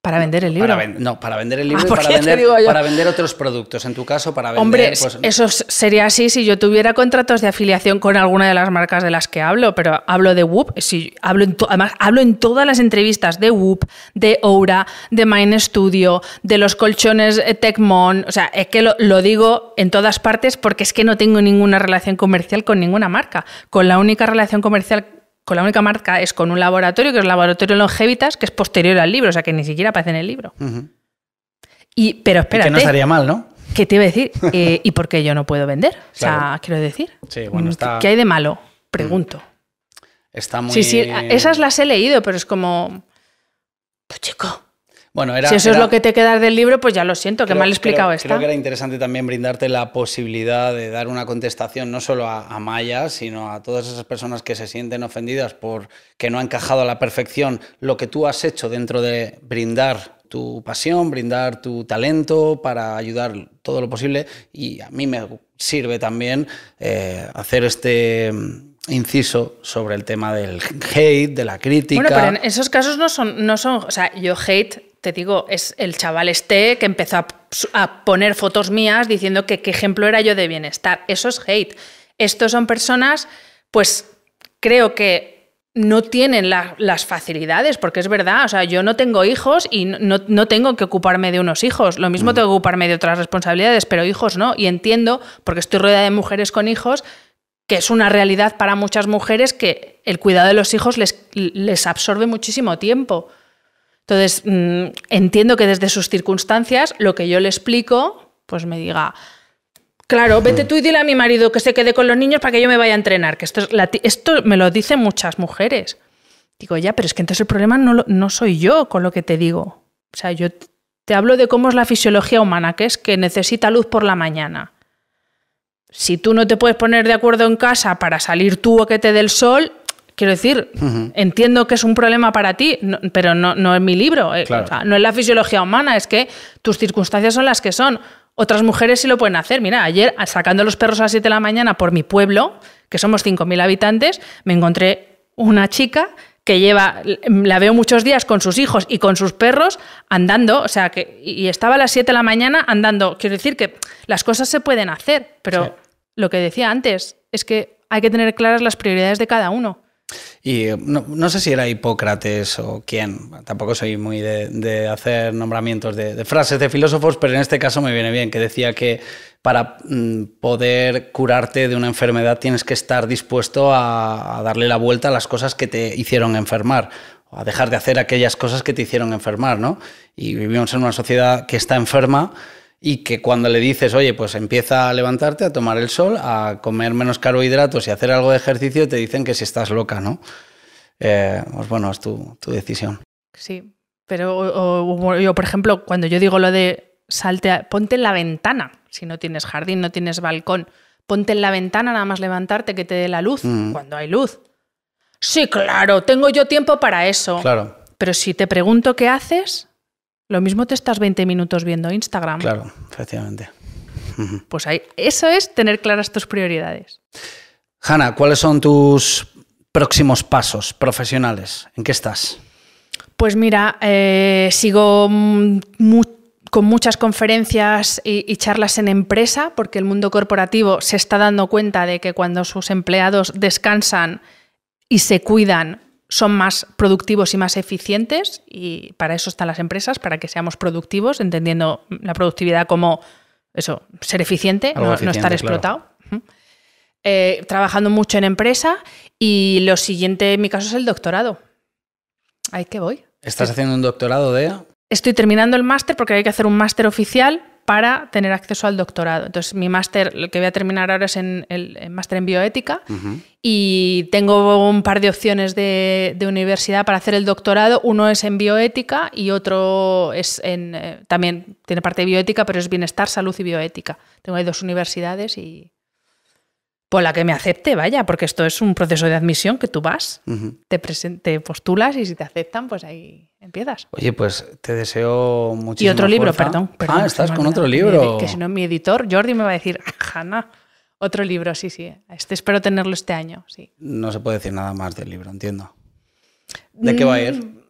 ¿Para vender el libro? no, para vender el libro para vender, ah, para vender, otros productos. En tu caso, para vender. Hombre, pues, eso sería así si yo tuviera contratos de afiliación con alguna de las marcas de las que hablo, pero hablo de Whoop, si hablo en además hablo en todas las entrevistas de Whoop, de Oura, de Mind Studio, de los colchones eh, Tecmon. O sea, es que lo, lo digo en todas partes porque es que no tengo ninguna relación comercial con ninguna marca. Con la única relación comercial con la única marca es con un laboratorio, que es el laboratorio Longevitas, que es posterior al libro, o sea que ni siquiera aparece en el libro. y, pero espérate. que no estaría mal, ¿no? ¿Qué te iba a decir? Eh, ¿Y por qué yo no puedo vender? O sea, quiero decir. Sí, ¿Qué hay de malo? Pregunto. Está muy... Sí, sí, esas las he leído, pero es como... Pues chico, si eso es lo que te queda del libro, pues ya lo siento, que mal explicado está. Creo que era interesante también brindarte la posibilidad de dar una contestación no solo a, Maya, sino a todas esas personas que se sienten ofendidas por que no ha encajado a la perfección lo que tú has hecho dentro de brindar tu pasión, brindar tu talento para ayudar todo lo posible. Y a mí me sirve también eh, hacer este mm, inciso sobre el tema del hate, de la crítica. Bueno, pero en esos casos no son, no son, o sea, yo hate te digo, es el chaval este que empezó a, poner fotos mías diciendo que qué ejemplo era yo de bienestar. Eso es hate. Estos son personas, pues creo que no tienen las facilidades, porque es verdad, o sea, yo no tengo hijos y no, tengo que ocuparme de unos hijos, lo mismo mm. tengo que ocuparme de otras responsabilidades, pero hijos no, y entiendo, porque estoy rodeada de mujeres con hijos, que es una realidad para muchas mujeres que el cuidado de los hijos les, les absorbe muchísimo tiempo. Entonces, mm, entiendo que desde sus circunstancias, lo que yo le explico, pues me diga, Claro, vete mm. tú y dile a mi marido que se quede con los niños para que yo me vaya a entrenar. Que esto, es esto me lo dicen muchas mujeres. Digo, ya, pero es que entonces el problema no, no soy yo con lo que te digo. O sea, yo te hablo de cómo es la fisiología humana, que es que necesita luz por la mañana. Si tú no te puedes poner de acuerdo en casa para salir tú o que te dé el sol, Quiero decir, entiendo que es un problema para ti, pero no, es mi libro, eh, no es la fisiología humana, es que tus circunstancias son las que son. Otras mujeres sí lo pueden hacer. Mira, ayer sacando los perros a las 7 de la mañana por mi pueblo, que somos 5.000 habitantes, me encontré una chica que lleva, la veo muchos días con sus hijos y con sus perros andando, o sea, que y estaba a las 7 de la mañana andando. Quiero decir que las cosas se pueden hacer, pero lo que decía antes es que hay que tener claras las prioridades de cada uno. Y eh, no, sé si era Hipócrates o quién, tampoco soy muy de, hacer nombramientos de, frases de filósofos, pero en este caso me viene bien, que decía que para mm, poder curarte de una enfermedad tienes que estar dispuesto a, a darle la vuelta a las cosas que te hicieron enfermar a dejar de hacer aquellas cosas que te hicieron enfermar, ¿no? Y vivimos en una sociedad que está enferma y que cuando le dices, oye, pues empieza a levantarte, a tomar el sol, a comer menos carbohidratos y hacer algo de ejercicio, te dicen que si estás loca, ¿no? Eh, pues bueno, es tu, decisión. Sí, pero yo, por ejemplo, cuando yo digo lo de salte, ponte en la ventana, si no tienes jardín, no tienes balcón, ponte en la ventana nada más levantarte que te dé la luz, mm. cuando hay luz. Sí, claro, tengo yo tiempo para eso. Claro. Pero si te pregunto qué haces, lo mismo te estás 20 minutos viendo Instagram. Claro, efectivamente. Pues ahí, eso es tener claras tus prioridades. Hanna, ¿cuáles son tus próximos pasos profesionales? ¿En qué estás? Pues mira, eh, sigo mm, con muchas conferencias y, charlas en empresa, porque el mundo corporativo se está dando cuenta de que cuando sus empleados descansan y se cuidan, son más productivos y más eficientes y para eso están las empresas, para que seamos productivos, entendiendo la productividad como eso, ser eficiente, no, estar explotado. Eh, trabajando mucho en empresa y lo siguiente en mi caso es el doctorado. Ahí que voy. ¿Estás haciendo un doctorado de...? Estoy terminando el máster porque hay que hacer un máster oficial para tener acceso al doctorado. Entonces, mi máster, lo que voy a terminar ahora es en el máster en bioética y tengo un par de opciones de, universidad para hacer el doctorado. Uno es en bioética y otro es en, eh, también tiene parte de bioética, pero es bienestar, salud y bioética. Tengo ahí dos universidades y, la que me acepte, vaya, porque esto es un proceso de admisión que tú vas, te, postulas y si te aceptan, pues ahí empiezas. Oye, pues te deseo mucho Y otro libro, perdón, Ah, estás con otro libro. Que si no, mi editor, Jordi, me va a decir, Hanna. Otro libro, sí, sí. Este espero tenerlo este año, sí. No se puede decir nada más del libro, entiendo. ¿De qué mm, va a ir?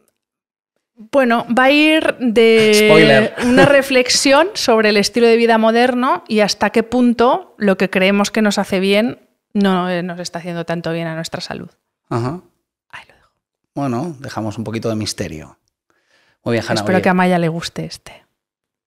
Bueno, va a ir de una reflexión sobre el estilo de vida moderno y hasta qué punto lo que creemos que nos hace bien no eh, nos está haciendo tanto bien a nuestra salud. Ahí lo dejo. Bueno, dejamos un poquito de misterio. Muy bien, Hanna, Espero que a Maya le guste este.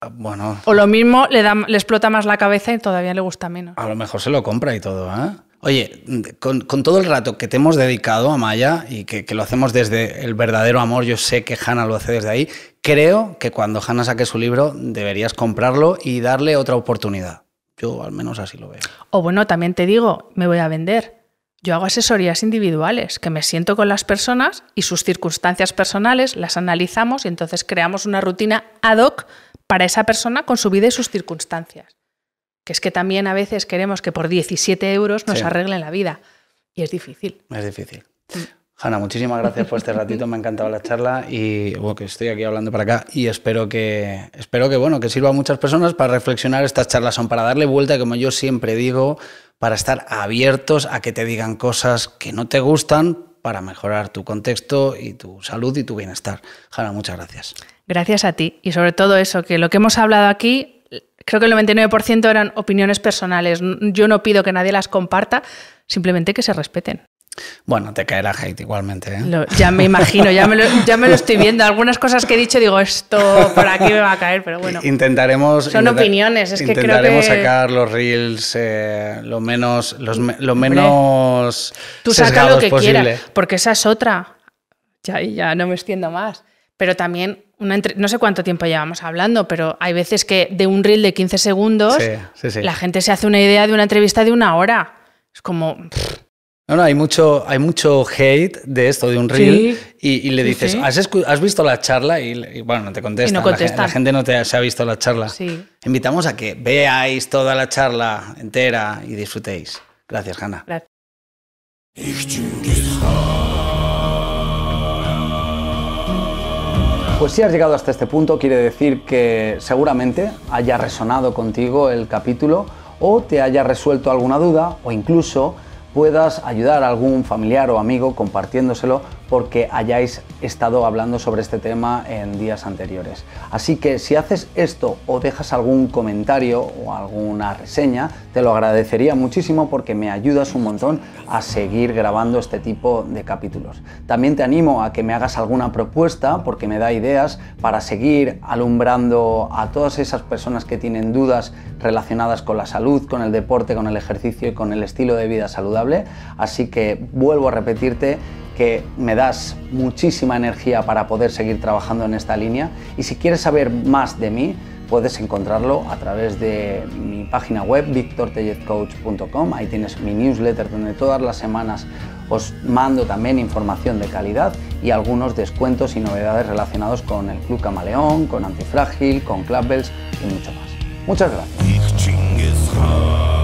Ah, bueno. O lo mismo, le, le explota más la cabeza y todavía le gusta menos. A lo mejor se lo compra y todo, ¿eh? Oye, con, todo el rato que te hemos dedicado a Maya y que, que, lo hacemos desde el verdadero amor, yo sé que Hanna lo hace desde ahí, creo que cuando Hanna saque su libro deberías comprarlo y darle otra oportunidad. Yo al menos así lo veo. O bueno, también te digo, me voy a vender. Yo hago asesorías individuales, que me siento con las personas y sus circunstancias personales, las analizamos y entonces creamos una rutina ad hoc para esa persona con su vida y sus circunstancias que es que también a veces queremos que por 17 euros nos arreglen la vida. Y es difícil. Es difícil. Hanna, muchísimas gracias por este ratito, me ha encantado la charla y bueno, que estoy aquí hablando para acá y espero que espero que bueno, que sirva a muchas personas para reflexionar, estas charlas son para darle vuelta, como yo siempre digo, para estar abiertos a que te digan cosas que no te gustan para mejorar tu contexto y tu salud y tu bienestar. Hanna, muchas gracias. Gracias a ti y sobre todo eso, que lo que hemos hablado aquí creo que el 99% eran opiniones personales. Yo no pido que nadie las comparta, simplemente que se respeten. Bueno, te caerá hate igualmente. ¿eh? ya me imagino, ya me, lo, ya me, lo, estoy viendo. Algunas cosas que he dicho digo, esto por aquí me va a caer, pero bueno. Intentaremos. Son opiniones, es que creo que... sacar los reels eh, lo menos. lo menos. Tú saca lo que quieras, porque esa es otra. Ya, ya no me extiendo más. Pero también no sé cuánto tiempo llevamos hablando, pero hay veces que de un reel de 15 segundos la gente se hace una idea de una entrevista de una hora. Es como... No, hay mucho, hay mucho hate de esto, de un reel, y, le dices, ¿Has, visto la charla? Y, bueno, no te contestan. La, gente no te se ha visto la charla. Invitamos a que veáis toda la charla entera y disfrutéis. Gracias, Hanna. Gracias. Pues si has llegado hasta este punto, quiere decir que seguramente haya resonado contigo el capítulo o te haya resuelto alguna duda o incluso puedas ayudar a algún familiar o amigo compartiéndoselo porque hayáis estado hablando sobre este tema en días anteriores. Así que si haces esto o dejas algún comentario o alguna reseña, te lo agradecería muchísimo porque me ayudas un montón a seguir grabando este tipo de capítulos. También te animo a que me hagas alguna propuesta porque me da ideas para seguir alumbrando a todas esas personas que tienen dudas relacionadas con la salud, con el deporte, con el ejercicio y con el estilo de vida saludable Así que vuelvo a repetirte que me das muchísima energía para poder seguir trabajando en esta línea. Y si quieres saber más de mí, puedes encontrarlo a través de mi página web victortelletcoach.com Ahí tienes mi newsletter donde todas las semanas os mando también información de calidad y algunos descuentos y novedades relacionados con el Club Camaleón, con Antifrágil, con Club Bells y mucho más. Muchas gracias.